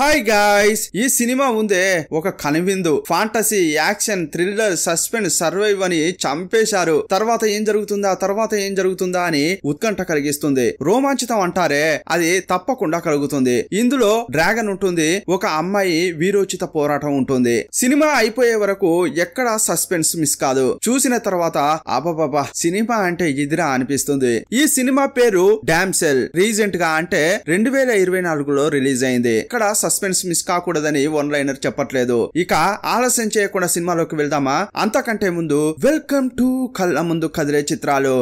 hi guys ఈ cinema ముందే ఒక కనివిందు fantasy action thriller suspense survive అని చంపేశారు తర్వాత ఏం జరుగుతుందా తర్వాత ఏం జరుగుతుందా అని ఉత్కంఠ కలిగిస్తుంది రోమాంచితం అంటారే అది తప్పకుండా కలుగుతుంది ఇందులో డ్రాగన్ ఉంటుంది ఒక అమ్మాయి వీరోచిత పోరాటం ఉంటుంది సినిమా అయిపోయే వరకు ఎక్కడ సస్పెన్స్ మిస్ కాదు చూసిన తర్వాత అబబాబా సినిమా అంటే ఇదిరా అనిపిస్తుంది ఈ సినిమా పేరు డామ్సెల్ రీసెంట్ గా అంటే రెండు వేల ఇరవై నాలుగులో రిలీజ్ అయింది ఇక్కడ సస్పెన్స్ మిస్ కాకూడదని వన్ లైనర్ చెప్పట్లేదు ఇక ఆలస్యం చేయకుండా సినిమాలోకి వెళ్దామా అంతకంటే ముందు వెల్కమ్ టు కళ్ళ ముందు కదిలే చిత్రాలు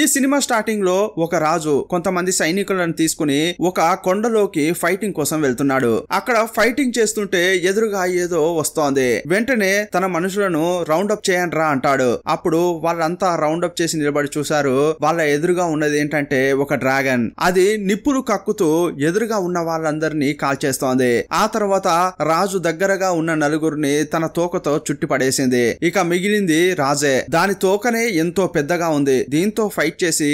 ఈ సినిమా స్టార్టింగ్ లో ఒక రాజు కొంతమంది సైనికులను తీసుకుని ఒక కొండలోకి ఫైటింగ్ కోసం వెళ్తున్నాడు అక్కడ ఫైటింగ్ చేస్తుంటే ఎదురుగా ఏదో వస్తోంది వెంటనే తన మనుషులను రౌండ్ అప్ చేయండి రా అంటాడు అప్పుడు వాళ్ళంతా రౌండ్ అప్ చేసి నిలబడి చూశారు వాళ్ళ ఎదురుగా ఉన్నది ఏంటంటే ఒక డ్రాగన్ అది నిప్పులు కక్కుతూ ఎదురుగా ఉన్న వాళ్ళందరినీ కాల్చేస్తోంది ఆ తర్వాత రాజు దగ్గరగా ఉన్న నలుగురిని తన తోకతో చుట్టి పడేసింది ఇక మిగిలింది రాజే దాని తోకనే ఎంతో పెద్దగా ఉంది దీంతో ఫైట్ చేసి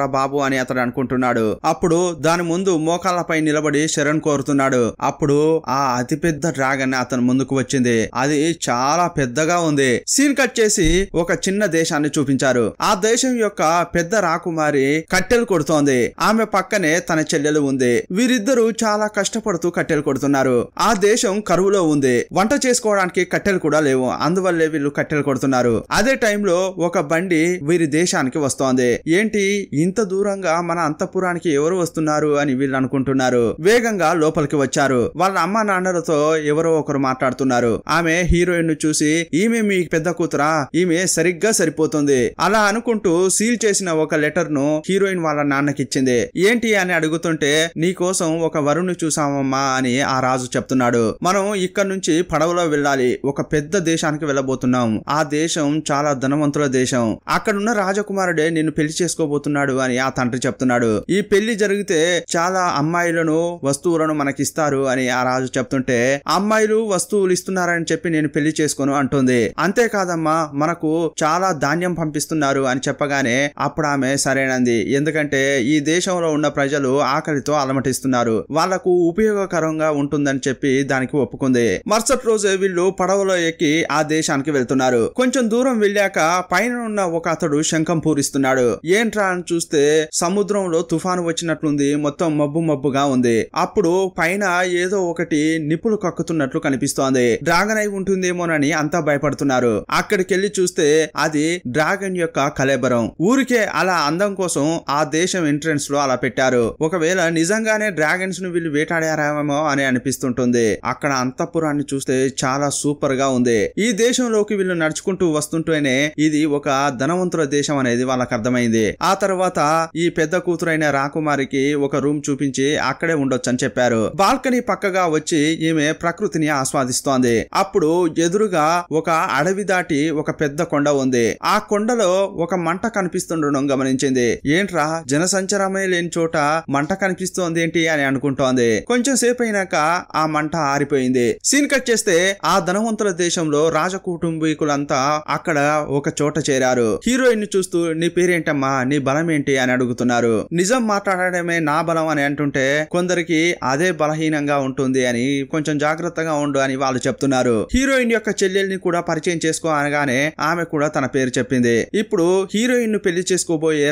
రా బాబు అని అతడు అనుకుంటున్నాడు అప్పుడు దాని ముందు మోకాళ్ళపై నిలబడి శరణ్ కోరుతున్నాడు అప్పుడు ఆ అతిపెద్ద డ్రాగన్ అతను ముందుకు వచ్చింది అది చాలా పెద్దగా ఉంది సీన్ కట్ చేసి ఒక చిన్న దేశాన్ని చూపించారు ఆ దేశం యొక్క పెద్ద రాకుమారి కట్టెలు కొడుతోంది ఆమె పక్కనే తన చెల్లెలు ఉంది వీరిద్దరూ చాలా కష్టపడుతూ కట్టెలు కొడుతున్నారు ఆ దేశం కరువులో ఉంది వంట చేసుకోవడానికి కట్టెలు కూడా లేవు అందువల్లే వీళ్ళు కట్టెలు కొడుతున్నారు అదే టైంలో ఒక బండి వీరి దేశానికి వస్తోంది కనిపిస్తోంది ఏంటి ఇంత దూరంగా మన అంతఃపురానికి ఎవరు వస్తున్నారు అని వీళ్ళు అనుకుంటున్నారు వేగంగా లోపలికి వచ్చారు వాళ్ళ అమ్మ నాన్నలతో ఎవరో ఒకరు మాట్లాడుతున్నారు ఆమె హీరోయిన్ ను చూసి ఈమె మీ పెద్ద కూతురా ఈమె సరిగ్గా సరిపోతుంది అలా అనుకుంటూ సీల్ చేసిన ఒక లెటర్ ను హీరోయిన్ వాళ్ళ నాన్నకిచ్చింది ఏంటి అని అడుగుతుంటే నీకోసం ఒక వరుణ్ణి చూసామమ్మా అని ఆ రాజు చెప్తున్నాడు మనం ఇక్కడ నుంచి పడవలో వెళ్ళాలి ఒక పెద్ద దేశానికి వెళ్ళబోతున్నాం ఆ దేశం చాలా ధనవంతుల దేశం అక్కడున్న రాజకుమారుడే నిన్ను పెళ్లి చేసుకోబోతున్నాడు అని ఆ తండ్రి చెప్తున్నాడు ఈ పెళ్లి జరిగితే చాలా అమ్మాయిలను వస్తువులను మనకిస్తారు అని ఆ రాజు చెప్తుంటే అమ్మాయిలు వస్తువులు ఇస్తున్నారని చెప్పి నేను పెళ్లి చేసుకోను అంటుంది అంతేకాదమ్మా మనకు చాలా ధాన్యం పంపిస్తున్నారు అని చెప్పగానే అప్పుడు ఆమె సరైనంది ఎందుకంటే ఈ దేశంలో ఉన్న ప్రజలు ఆకలితో అలమటిస్తున్నారు వాళ్లకు ఉపయోగకరంగా ఉంటుందని చెప్పి దానికి ఒప్పుకుంది మరుసటి రోజే వీళ్ళు పడవలో ఎక్కి ఆ దేశానికి వెళ్తున్నారు కొంచెం దూరం వెళ్ళాక పైన ఉన్న ఒక అతడు శంఖం పూరిస్తున్నారు చూస్తున్నాడు ఏంట్రా అని చూస్తే సముద్రంలో తుఫాను వచ్చినట్లుంది మొత్తం మబ్బు మబ్బుగా ఉంది అప్పుడు పైన ఏదో ఒకటి నిప్పులు కక్కుతున్నట్లు కనిపిస్తోంది డ్రాగన్ అయి ఉంటుందేమోనని అంతా భయపడుతున్నారు అక్కడికెళ్లి చూస్తే అది డ్రాగన్ యొక్క కలేబరం ఊరికే అలా అందం కోసం ఆ దేశం ఎంట్రెన్స్ లో అలా పెట్టారు ఒకవేళ నిజంగానే డ్రాగన్స్ ను వీళ్ళు వేటాడారేమో అని అనిపిస్తుంటుంది అక్కడ అంతఃపురాన్ని చూస్తే చాలా సూపర్ గా ఉంది ఈ దేశంలోకి వీళ్ళు నడుచుకుంటూ వస్తుంటేనే ఇది ఒక ధనవంతుల దేశం అనేది వాళ్ళకి నాకు అర్థమైంది ఆ తర్వాత ఈ పెద్ద కూతురైన రాకుమారికి ఒక రూమ్ చూపించి అక్కడే ఉండొచ్చు అని చెప్పారు బాల్కనీ పక్కగా వచ్చి ఈమె ప్రకృతిని ఆస్వాదిస్తోంది అప్పుడు ఎదురుగా ఒక అడవి దాటి ఒక పెద్ద కొండ ఉంది ఆ కొండలో ఒక మంట కనిపిస్తుండడం గమనించింది ఏంట్రా జనసంచారమే లేని చోట మంట కనిపిస్తోంది ఏంటి అని అనుకుంటోంది కొంచెం సేపు అయినాక ఆ మంట ఆరిపోయింది సీన్ కట్ చేస్తే ఆ ధనవంతుల దేశంలో రాజకుటుంబీకులంతా అక్కడ ఒక చోట చేరారు హీరోయిన్ చూస్తూ నీ పేరేంటమ్మా నీ బలం ఏంటి అని అడుగుతున్నారు నిజం మాట్లాడడమే నా బలం అని అంటుంటే కొందరికి అదే బలహీనంగా ఉంటుంది అని కొంచెం జాగ్రత్తగా ఉండు అని వాళ్ళు చెప్తున్నారు హీరోయిన్ యొక్క చెల్లెల్ని కూడా పరిచయం చేసుకో అనగానే ఆమె కూడా తన పేరు చెప్పింది ఇప్పుడు హీరోయిన్ ను పెళ్లి చేసుకోబోయే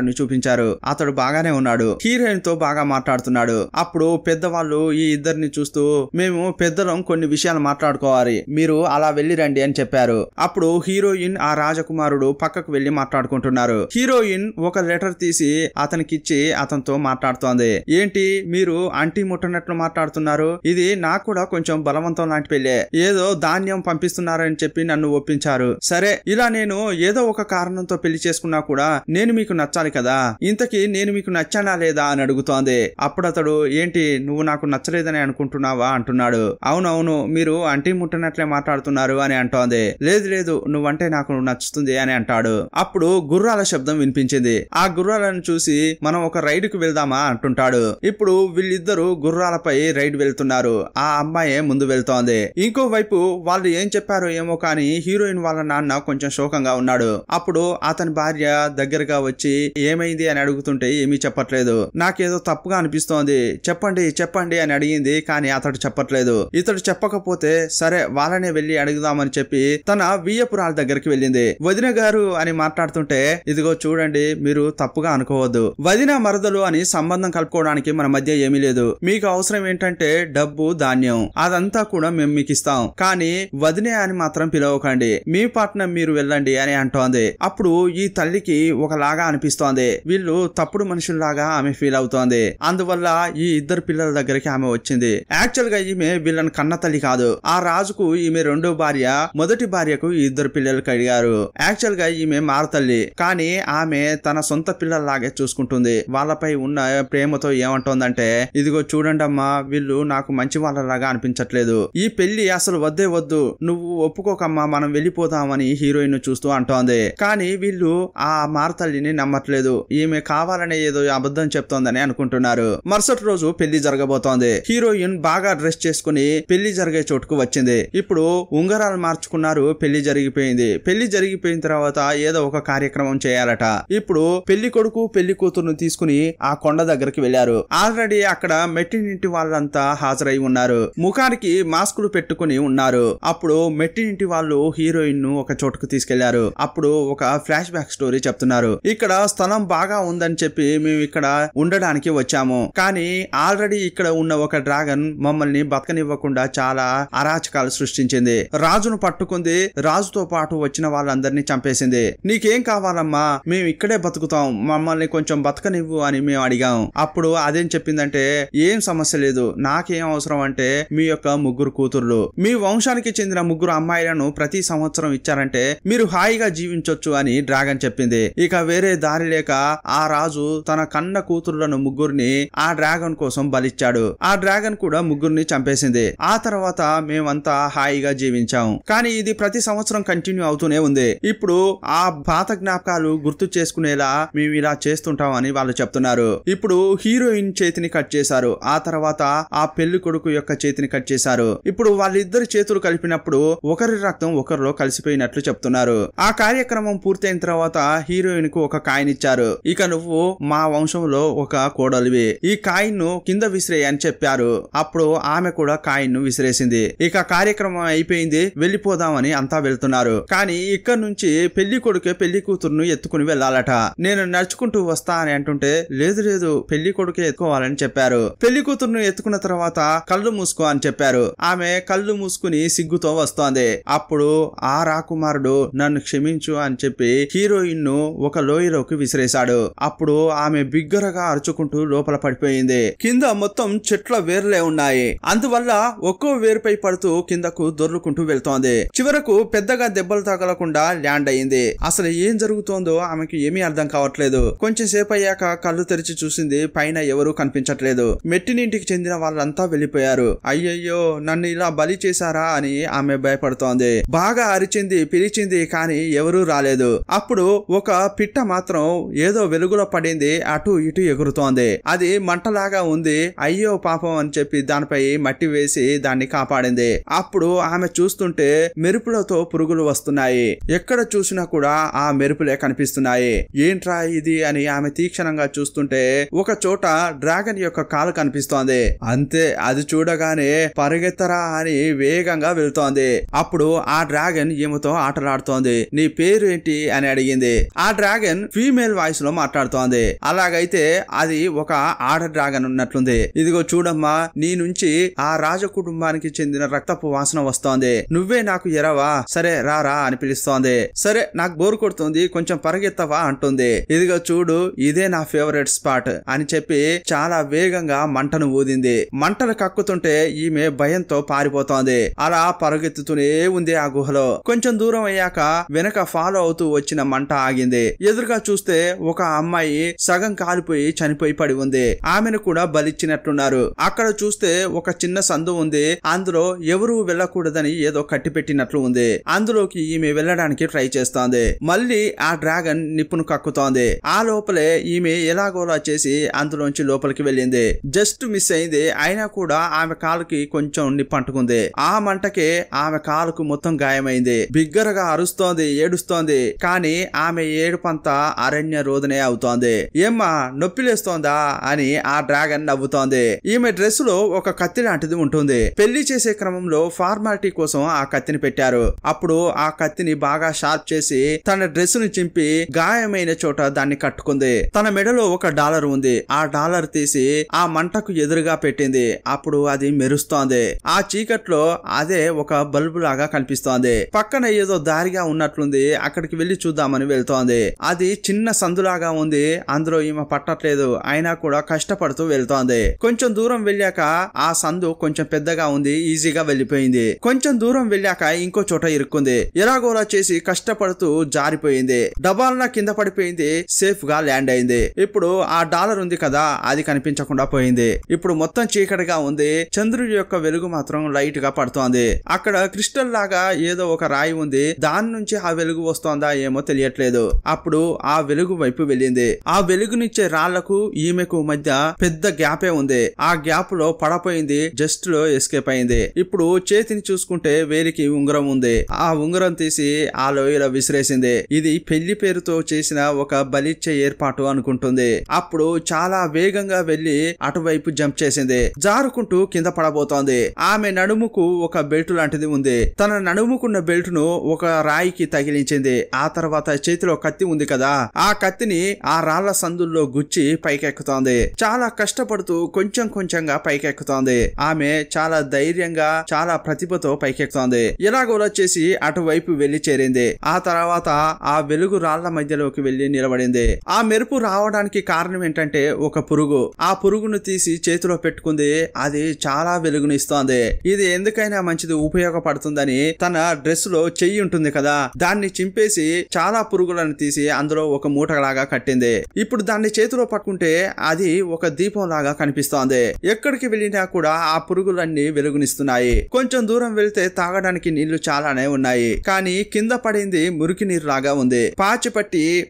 అని చూపించారు అతడు బాగానే ఉన్నాడు హీరోయిన్ తో బాగా మాట్లాడుతున్నాడు అప్పుడు పెద్దవాళ్ళు ఈ ఇద్దరిని చూస్తూ మేము పెద్దలం కొన్ని విషయాలు మాట్లాడుకోవాలి మీరు అలా వెళ్ళి రండి అని చెప్పారు అప్పుడు హీరోయిన్ ఆ రాజకుమారుడు పక్కకు వెళ్లి మాట్లాడుకుంటున్నారు ఉంటారు హీరోయిన్ ఒక లెటర్ తీసి అతనికి ఇచ్చి అతనితో మాట్లాడుతోంది ఏంటి మీరు అంటీ ముట్టనట్లు మాట్లాడుతున్నారు ఇది నాకు కూడా కొంచెం బలవంతం లాంటి పెళ్ళే ఏదో ధాన్యం పంపిస్తున్నారని చెప్పి నన్ను ఒప్పించారు సరే ఇలా నేను ఏదో ఒక కారణంతో పెళ్లి చేసుకున్నా కూడా నేను మీకు నచ్చాలి కదా ఇంతకీ నేను మీకు నచ్చానా లేదా అని అడుగుతోంది అప్పుడతడు ఏంటి నువ్వు నాకు నచ్చలేదని అనుకుంటున్నావా అంటున్నాడు అవునవును మీరు అంటీ ముట్టనట్లే మాట్లాడుతున్నారు అని అంటోంది లేదు లేదు నువ్వంటే నాకు నచ్చుతుంది అని అంటాడు అప్పుడు గుర్రాల గుర్రాల శబ్దం వినిపించింది ఆ గుర్రాలను చూసి మనం ఒక రైడ్ కు వెళ్దామా అంటుంటాడు ఇప్పుడు వీళ్ళిద్దరూ గుర్రాలపై రైడ్ వెళ్తున్నారు ఆ అమ్మాయే ముందు వెళ్తోంది ఇంకోవైపు వాళ్ళు ఏం చెప్పారో ఏమో కానీ హీరోయిన్ వాళ్ళ నాన్న కొంచెం శోకంగా ఉన్నాడు అప్పుడు అతని భార్య దగ్గరగా వచ్చి ఏమైంది అని అడుగుతుంటే ఏమీ చెప్పట్లేదు నాకేదో తప్పుగా అనిపిస్తోంది చెప్పండి చెప్పండి అని అడిగింది కానీ అతడు చెప్పట్లేదు ఇతడు చెప్పకపోతే సరే వాళ్ళనే వెళ్లి అడుగుదామని చెప్పి తన వియ్యపురాల దగ్గరికి వెళ్ళింది వదిన గారు అని మాట్లాడుతుంటే ఇదిగో చూడండి మీరు తప్పుగా అనుకోవద్దు వదిన మరదలు అని సంబంధం కలుపుకోవడానికి మన మధ్య ఏమీ లేదు మీకు అవసరం ఏంటంటే డబ్బు ధాన్యం అదంతా కూడా మేము మీకు ఇస్తాం కానీ వదినే అని మాత్రం పిలవకండి మీ పట్నం మీరు వెళ్ళండి అని అంటోంది అప్పుడు ఈ తల్లికి ఒకలాగా అనిపిస్తోంది వీళ్ళు తప్పుడు మనుషుల్లాగా ఆమె ఫీల్ అవుతోంది అందువల్ల ఈ ఇద్దరు పిల్లల దగ్గరికి ఆమె వచ్చింది యాక్చువల్ గా ఈమె వీళ్ళని కన్న తల్లి కాదు ఆ రాజుకు ఈమె రెండో భార్య మొదటి భార్యకు ఇద్దరు పిల్లలు కడిగారు యాక్చువల్ గా ఈమె మారతల్లి కానీ కానీ ఆమె తన సొంత పిల్లల్లాగే చూసుకుంటుంది వాళ్ళపై ఉన్న ప్రేమతో ఏమంటోందంటే ఇదిగో చూడండమ్మా వీళ్ళు నాకు మంచి వాళ్ళలాగా అనిపించట్లేదు ఈ పెళ్లి అసలు వద్దే వద్దు నువ్వు ఒప్పుకోకమ్మా మనం వెళ్ళిపోతామని హీరోయిన్ చూస్తూ అంటోంది కానీ వీళ్ళు ఆ మారతల్లిని నమ్మట్లేదు ఈమె కావాలనే ఏదో అబద్ధం చెప్తోందని అనుకుంటున్నారు మరుసటి రోజు పెళ్లి జరగబోతోంది హీరోయిన్ బాగా డ్రెస్ చేసుకుని పెళ్లి జరిగే చోటుకు వచ్చింది ఇప్పుడు ఉంగరాలు మార్చుకున్నారు పెళ్లి జరిగిపోయింది పెళ్లి జరిగిపోయిన తర్వాత ఏదో ఒక కార్యక్రమం చేయాలట ఇప్పుడు పెళ్లి కొడుకు పెళ్లి కూతురును తీసుకుని ఆ కొండ దగ్గరికి వెళ్లారు ఆల్రెడీ అక్కడ మెట్టినింటి వాళ్ళంతా హాజరై ఉన్నారు ముఖానికి మాస్కులు పెట్టుకుని ఉన్నారు అప్పుడు మెట్టినింటి వాళ్ళు హీరోయిన్ ను ఒక చోటుకు తీసుకెళ్లారు అప్పుడు ఒక ఫ్లాష్ బ్యాక్ స్టోరీ చెప్తున్నారు ఇక్కడ స్థలం బాగా ఉందని చెప్పి మేము ఇక్కడ ఉండడానికి వచ్చాము కానీ ఆల్రెడీ ఇక్కడ ఉన్న ఒక డ్రాగన్ మమ్మల్ని బతకనివ్వకుండా చాలా అరాచకాలు సృష్టించింది రాజును పట్టుకుంది రాజుతో పాటు వచ్చిన వాళ్ళందరినీ చంపేసింది నీకేం కావాలమ్మా అమ్మా మేము ఇక్కడే బతుకుతాం మమ్మల్ని కొంచెం బతకనివ్వు అని మేము అడిగాం అప్పుడు అదేం చెప్పిందంటే ఏం సమస్య లేదు నాకేం అవసరం అంటే మీ యొక్క ముగ్గురు కూతుర్లు మీ వంశానికి చెందిన ముగ్గురు అమ్మాయిలను ప్రతి సంవత్సరం ఇచ్చారంటే మీరు హాయిగా జీవించొచ్చు అని డ్రాగన్ చెప్పింది ఇక వేరే దారి లేక ఆ రాజు తన కన్న కూతురులను ముగ్గురిని ఆ డ్రాగన్ కోసం బలిచ్చాడు ఆ డ్రాగన్ కూడా ముగ్గురిని చంపేసింది ఆ తర్వాత మేమంతా హాయిగా జీవించాం కానీ ఇది ప్రతి సంవత్సరం కంటిన్యూ అవుతూనే ఉంది ఇప్పుడు ఆ పాత జ్ఞాపకాలు విషయాలు గుర్తు చేసుకునేలా మేము ఇలా చేస్తుంటాం అని వాళ్ళు చెప్తున్నారు ఇప్పుడు హీరోయిన్ చేతిని కట్ చేశారు ఆ తర్వాత ఆ పెళ్లి కొడుకు యొక్క చేతిని కట్ చేశారు ఇప్పుడు వాళ్ళిద్దరు చేతులు కలిపినప్పుడు ఒకరి రక్తం ఒకరిలో కలిసిపోయినట్లు చెప్తున్నారు ఆ కార్యక్రమం పూర్తయిన తర్వాత హీరోయిన్ కు ఒక కాయిన్ ఇచ్చారు ఇక నువ్వు మా వంశంలో ఒక కోడలివి ఈ కాయిన్ ను కింద విసిరే అని చెప్పారు అప్పుడు ఆమె కూడా కాయిన్ ను విసిరేసింది ఇక కార్యక్రమం అయిపోయింది వెళ్ళిపోదామని అంతా వెళ్తున్నారు కానీ ఇక్కడ నుంచి పెళ్లి కొడుకే పెళ్లి కూతురును ఎత్తుకుని వెళ్ళాలట నేను నడుచుకుంటూ వస్తా అని అంటుంటే లేదు లేదు పెళ్లి కొడుకే ఎత్తుకోవాలని చెప్పారు పెళ్లి కూతురును ఎత్తుకున్న తర్వాత కళ్ళు మూసుకో అని చెప్పారు ఆమె కళ్ళు మూసుకుని సిగ్గుతో వస్తోంది అప్పుడు ఆ రాకుమారుడు నన్ను క్షమించు అని చెప్పి హీరోయిన్ ను ఒక లోయలోకి విసిరేశాడు అప్పుడు ఆమె బిగ్గరగా అరుచుకుంటూ లోపల పడిపోయింది కింద మొత్తం చెట్ల వేర్లే ఉన్నాయి అందువల్ల ఒక్కో వేరుపై పడుతూ కిందకు దొర్లుకుంటూ వెళ్తోంది చివరకు పెద్దగా దెబ్బలు తగలకుండా ల్యాండ్ అయింది అసలు ఏం జరుగుతోంది ఉందో ఆమెకు ఏమీ అర్థం కావట్లేదు కొంచెం సేపు అయ్యాక కళ్ళు తెరిచి చూసింది పైన ఎవరూ కనిపించట్లేదు మెట్టినింటికి చెందిన వాళ్ళంతా వెళ్ళిపోయారు అయ్యయ్యో నన్ను ఇలా బలి చేశారా అని ఆమె భయపడుతోంది బాగా అరిచింది పిలిచింది కానీ ఎవరూ రాలేదు అప్పుడు ఒక పిట్ట మాత్రం ఏదో వెలుగులో పడింది అటు ఇటు ఎగురుతోంది అది మంటలాగా ఉంది అయ్యో పాపం అని చెప్పి దానిపై మట్టి వేసి దాన్ని కాపాడింది అప్పుడు ఆమె చూస్తుంటే మెరుపులతో పురుగులు వస్తున్నాయి ఎక్కడ చూసినా కూడా ఆ మెరుపులే కనిపిస్తున్నాయి ఏంట్రా ఇది అని ఆమె తీక్షణంగా చూస్తుంటే ఒక చోట డ్రాగన్ యొక్క కాలు కనిపిస్తోంది అంతే అది చూడగానే పరిగెత్తరా అని వేగంగా వెళ్తోంది అప్పుడు ఆ డ్రాగన్ ఈమెతో ఆటలాడుతోంది నీ పేరు ఏంటి అని అడిగింది ఆ డ్రాగన్ ఫీమేల్ వాయిస్ లో మాట్లాడుతోంది అలాగైతే అది ఒక ఆడ డ్రాగన్ ఉన్నట్లుంది ఇదిగో చూడమ్మా నీ నుంచి ఆ రాజ కుటుంబానికి చెందిన రక్తపు వాసన వస్తోంది నువ్వే నాకు ఎరవా సరే రారా అని పిలుస్తోంది సరే నాకు బోరు కొడుతుంది కొంచెం పరిగెత్తవా అంటుంది ఇదిగో చూడు ఇదే నా ఫేవరెట్ స్పాట్ అని చెప్పి చాలా వేగంగా మంటను ఊదింది మంటలు కక్కుతుంటే ఈమె భయంతో పారిపోతోంది అలా పరుగెత్తుతూనే ఉంది ఆ గుహలో కొంచెం దూరం అయ్యాక వెనక ఫాలో అవుతూ వచ్చిన మంట ఆగింది ఎదురుగా చూస్తే ఒక అమ్మాయి సగం కాలిపోయి చనిపోయి పడి ఉంది ఆమెను కూడా బలిచ్చినట్టున్నారు అక్కడ చూస్తే ఒక చిన్న సందు ఉంది అందులో ఎవరూ వెళ్లకూడదని ఏదో కట్టిపెట్టినట్లు ఉంది అందులోకి ఈమె వెళ్లడానికి ట్రై చేస్తోంది మళ్ళీ ఆ డ్రాగన్ నిప్పును కక్కుతోంది ఆ లోపలే ఈమె ఎలాగోలా చేసి అందులోంచి లోపలికి వెళ్ళింది జస్ట్ మిస్ అయింది అయినా కూడా ఆమె కాలుకి కొంచెం నిప్పు అంటుకుంది ఆ మంటకే ఆమె కాలుకు మొత్తం గాయమైంది బిగ్గరగా అరుస్తోంది ఏడుస్తోంది కానీ ఆమె ఏడుపంతా అరణ్య రోదనే అవుతోంది ఏమ్మా నొప్పిలేస్తోందా అని ఆ డ్రాగన్ నవ్వుతోంది ఈమె డ్రెస్ లో ఒక కత్తి లాంటిది ఉంటుంది పెళ్లి చేసే క్రమంలో ఫార్మాలిటీ కోసం ఆ కత్తిని పెట్టారు అప్పుడు ఆ కత్తిని బాగా షార్ప్ చేసి తన డ్రెస్ ని చింపి చెప్పి గాయమైన చోట దాన్ని కట్టుకుంది తన మెడలో ఒక డాలర్ ఉంది ఆ డాలర్ తీసి ఆ మంటకు ఎదురుగా పెట్టింది అప్పుడు అది మెరుస్తోంది ఆ చీకట్లో అదే ఒక బల్బు లాగా కనిపిస్తోంది పక్కన ఏదో దారిగా ఉన్నట్లుంది అక్కడికి వెళ్లి చూద్దామని వెళ్తోంది అది చిన్న సందులాగా ఉంది అందులో ఈమె పట్టట్లేదు అయినా కూడా కష్టపడుతూ వెళ్తోంది కొంచెం దూరం వెళ్ళాక ఆ సందు కొంచెం పెద్దగా ఉంది ఈజీగా వెళ్లిపోయింది కొంచెం దూరం వెళ్ళాక ఇంకో చోట ఇరుక్కుంది ఎలాగోలా చేసి కష్టపడుతూ జారిపోయింది డబాలన కింద పడిపోయింది సేఫ్ గా ల్యాండ్ అయింది ఇప్పుడు ఆ డాలర్ ఉంది కదా అది కనిపించకుండా పోయింది ఇప్పుడు మొత్తం చీకటిగా ఉంది చంద్రుడి యొక్క వెలుగు మాత్రం లైట్ గా పడుతోంది అక్కడ క్రిస్టల్ లాగా ఏదో ఒక రాయి ఉంది దాని నుంచి ఆ వెలుగు వస్తోందా ఏమో తెలియట్లేదు అప్పుడు ఆ వెలుగు వైపు వెళ్ళింది ఆ వెలుగునిచ్చే రాళ్లకు ఈమెకు మధ్య పెద్ద గ్యాపే ఉంది ఆ గ్యాప్ లో పడపోయింది జస్ట్ లో ఎస్కేప్ అయింది ఇప్పుడు చేతిని చూసుకుంటే వేలికి ఉంగరం ఉంది ఆ ఉంగరం తీసి ఆ లోయలో విసిరేసింది ఇది పెళ్లి పెళ్లి పేరుతో చేసిన ఒక బలిచ్చ ఏర్పాటు అనుకుంటుంది అప్పుడు చాలా వేగంగా వెళ్లి అటువైపు జంప్ చేసింది జారుకుంటూ కింద పడబోతోంది ఆమె నడుముకు ఒక బెల్ట్ లాంటిది ఉంది తన నడుముకున్న బెల్ట్ ను ఒక రాయికి తగిలించింది ఆ తర్వాత చేతిలో కత్తి ఉంది కదా ఆ కత్తిని ఆ రాళ్ల సందుల్లో గుచ్చి పైకెక్కుతోంది చాలా కష్టపడుతూ కొంచెం కొంచెంగా పైకెక్కుతోంది ఆమె చాలా ధైర్యంగా చాలా ప్రతిభతో పైకెక్కుతోంది ఎలాగోలా చేసి అటువైపు వెళ్లి చేరింది ఆ తర్వాత ఆ వెలుగు రాళ్ల మధ్యలోకి వెళ్లి నిలబడింది ఆ మెరుపు రావడానికి కారణం ఏంటంటే ఒక పురుగు ఆ పురుగును తీసి చేతిలో పెట్టుకుంది అది చాలా వెలుగునిస్తోంది ఇది ఎందుకైనా మంచిది ఉపయోగపడుతుందని తన డ్రెస్ లో చెయ్యి ఉంటుంది కదా దాన్ని చింపేసి చాలా పురుగులను తీసి అందులో ఒక మూటలాగా కట్టింది ఇప్పుడు దాన్ని చేతిలో పట్టుకుంటే అది ఒక దీపం లాగా కనిపిస్తోంది ఎక్కడికి వెళ్ళినా కూడా ఆ పురుగులన్నీ వెలుగునిస్తున్నాయి కొంచెం దూరం వెళ్తే తాగడానికి నీళ్లు చాలానే ఉన్నాయి కానీ కింద పడింది మురికి నీరు లాగా ఉంది ఒక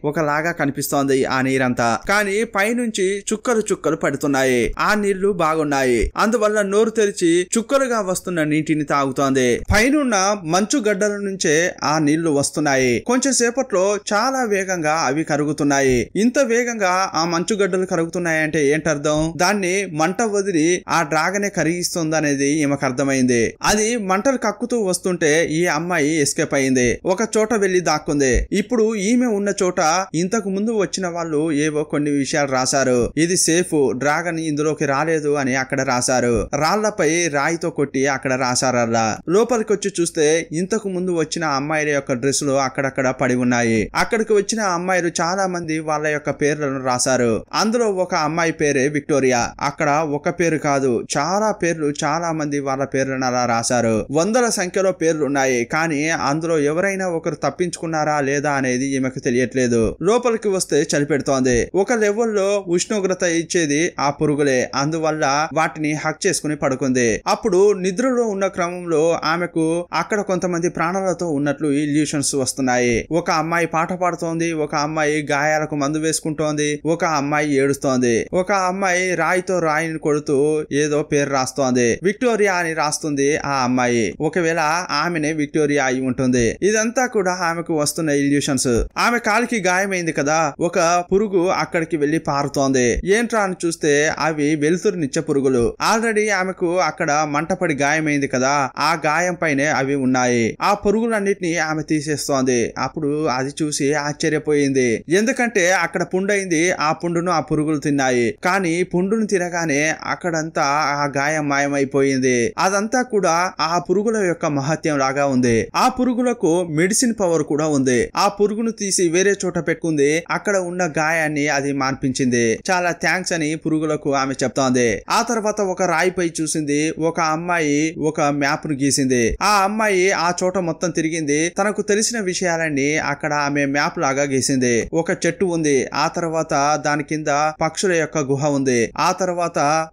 ఒకలాగా కనిపిస్తోంది ఆ నీరంతా కానీ పైనుంచి చుక్కలు చుక్కలు పడుతున్నాయి ఆ నీళ్లు బాగున్నాయి అందువల్ల నోరు తెరిచి చుక్కలుగా వస్తున్న నీటిని తాగుతోంది పైనున్న మంచు గడ్డల నుంచే ఆ నీళ్లు వస్తున్నాయి కొంచెం సేపట్లో చాలా వేగంగా అవి కరుగుతున్నాయి ఇంత వేగంగా ఆ మంచు గడ్డలు కరుగుతున్నాయంటే ఏంటర్థం దాన్ని మంట వదిలి ఆ డ్రాగనే కరిగిస్తుందనేది ఈమెకు అర్థమైంది అది మంటలు కక్కుతూ వస్తుంటే ఈ అమ్మాయి ఎస్కేప్ అయింది ఒక చోట వెళ్లి దాక్కుంది ఇప్పుడు ఈ ఈమె ఉన్న చోట ఇంతకు ముందు వచ్చిన వాళ్ళు ఏవో కొన్ని విషయాలు రాశారు ఇది సేఫ్ డ్రాగన్ ఇందులోకి రాలేదు అని అక్కడ రాశారు రాళ్లపై రాయితో కొట్టి అక్కడ రాశారల్లా లోపలికి వచ్చి చూస్తే ఇంతకు ముందు వచ్చిన అమ్మాయిల యొక్క డ్రెస్సులు అక్కడక్కడ పడి ఉన్నాయి అక్కడికి వచ్చిన అమ్మాయిలు చాలా మంది వాళ్ళ యొక్క పేర్లను రాశారు అందులో ఒక అమ్మాయి పేరే విక్టోరియా అక్కడ ఒక పేరు కాదు చాలా పేర్లు చాలా మంది వాళ్ళ పేర్లను అలా రాశారు వందల సంఖ్యలో పేర్లు ఉన్నాయి కానీ అందులో ఎవరైనా ఒకరు తప్పించుకున్నారా లేదా అనేది ఈమెకు తెలియట్లేదు లోపలికి వస్తే చలిపెడుతోంది ఒక లెవెల్లో ఉష్ణోగ్రత ఇచ్చేది ఆ పురుగులే అందువల్ల వాటిని హక్ చేసుకుని పడుకుంది అప్పుడు నిద్రలో ఉన్న క్రమంలో ఆమెకు అక్కడ కొంతమంది ప్రాణాలతో ఉన్నట్లు ఇల్యూషన్స్ వస్తున్నాయి ఒక అమ్మాయి పాట పాడుతోంది ఒక అమ్మాయి గాయాలకు మందు వేసుకుంటోంది ఒక అమ్మాయి ఏడుస్తోంది ఒక అమ్మాయి రాయితో రాయిని కొడుతూ ఏదో పేరు రాస్తోంది విక్టోరియా అని రాస్తుంది ఆ అమ్మాయి ఒకవేళ ఆమెనే విక్టోరియా అయి ఉంటుంది ఇదంతా కూడా ఆమెకు వస్తున్న ఇల్యూషన్స్ ఆమె కాలికి గాయమైంది కదా ఒక పురుగు అక్కడికి వెళ్లి పారుతోంది ఏంట్రా అని చూస్తే అవి వెలుతురు నిచ్చ పురుగులు ఆల్రెడీ ఆమెకు అక్కడ మంటపడి గాయమైంది కదా ఆ గాయం పైనే అవి ఉన్నాయి ఆ పురుగులన్నిటిని ఆమె తీసేస్తోంది అప్పుడు అది చూసి ఆశ్చర్యపోయింది ఎందుకంటే అక్కడ పుండైంది ఆ పుండును ఆ పురుగులు తిన్నాయి కానీ పుండును తినగానే అక్కడంతా ఆ గాయం మాయమైపోయింది అదంతా కూడా ఆ పురుగుల యొక్క మహత్యం లాగా ఉంది ఆ పురుగులకు మెడిసిన్ పవర్ కూడా ఉంది ఆ పురుగును తీసి వేరే చోట పెట్టుకుంది అక్కడ ఉన్న గాయాన్ని అది మార్పించింది చాలా థ్యాంక్స్ అని పురుగులకు ఆమె చెప్తోంది ఆ తర్వాత ఒక రాయిపై చూసింది ఒక అమ్మాయి ఒక మ్యాప్ ను గీసింది ఆ అమ్మాయి ఆ చోట మొత్తం తిరిగింది తనకు తెలిసిన విషయాలన్నీ అక్కడ ఆమె మ్యాప్ లాగా గీసింది ఒక చెట్టు ఉంది ఆ తర్వాత దాని కింద పక్షుల యొక్క గుహ ఉంది ఆ తర్వాత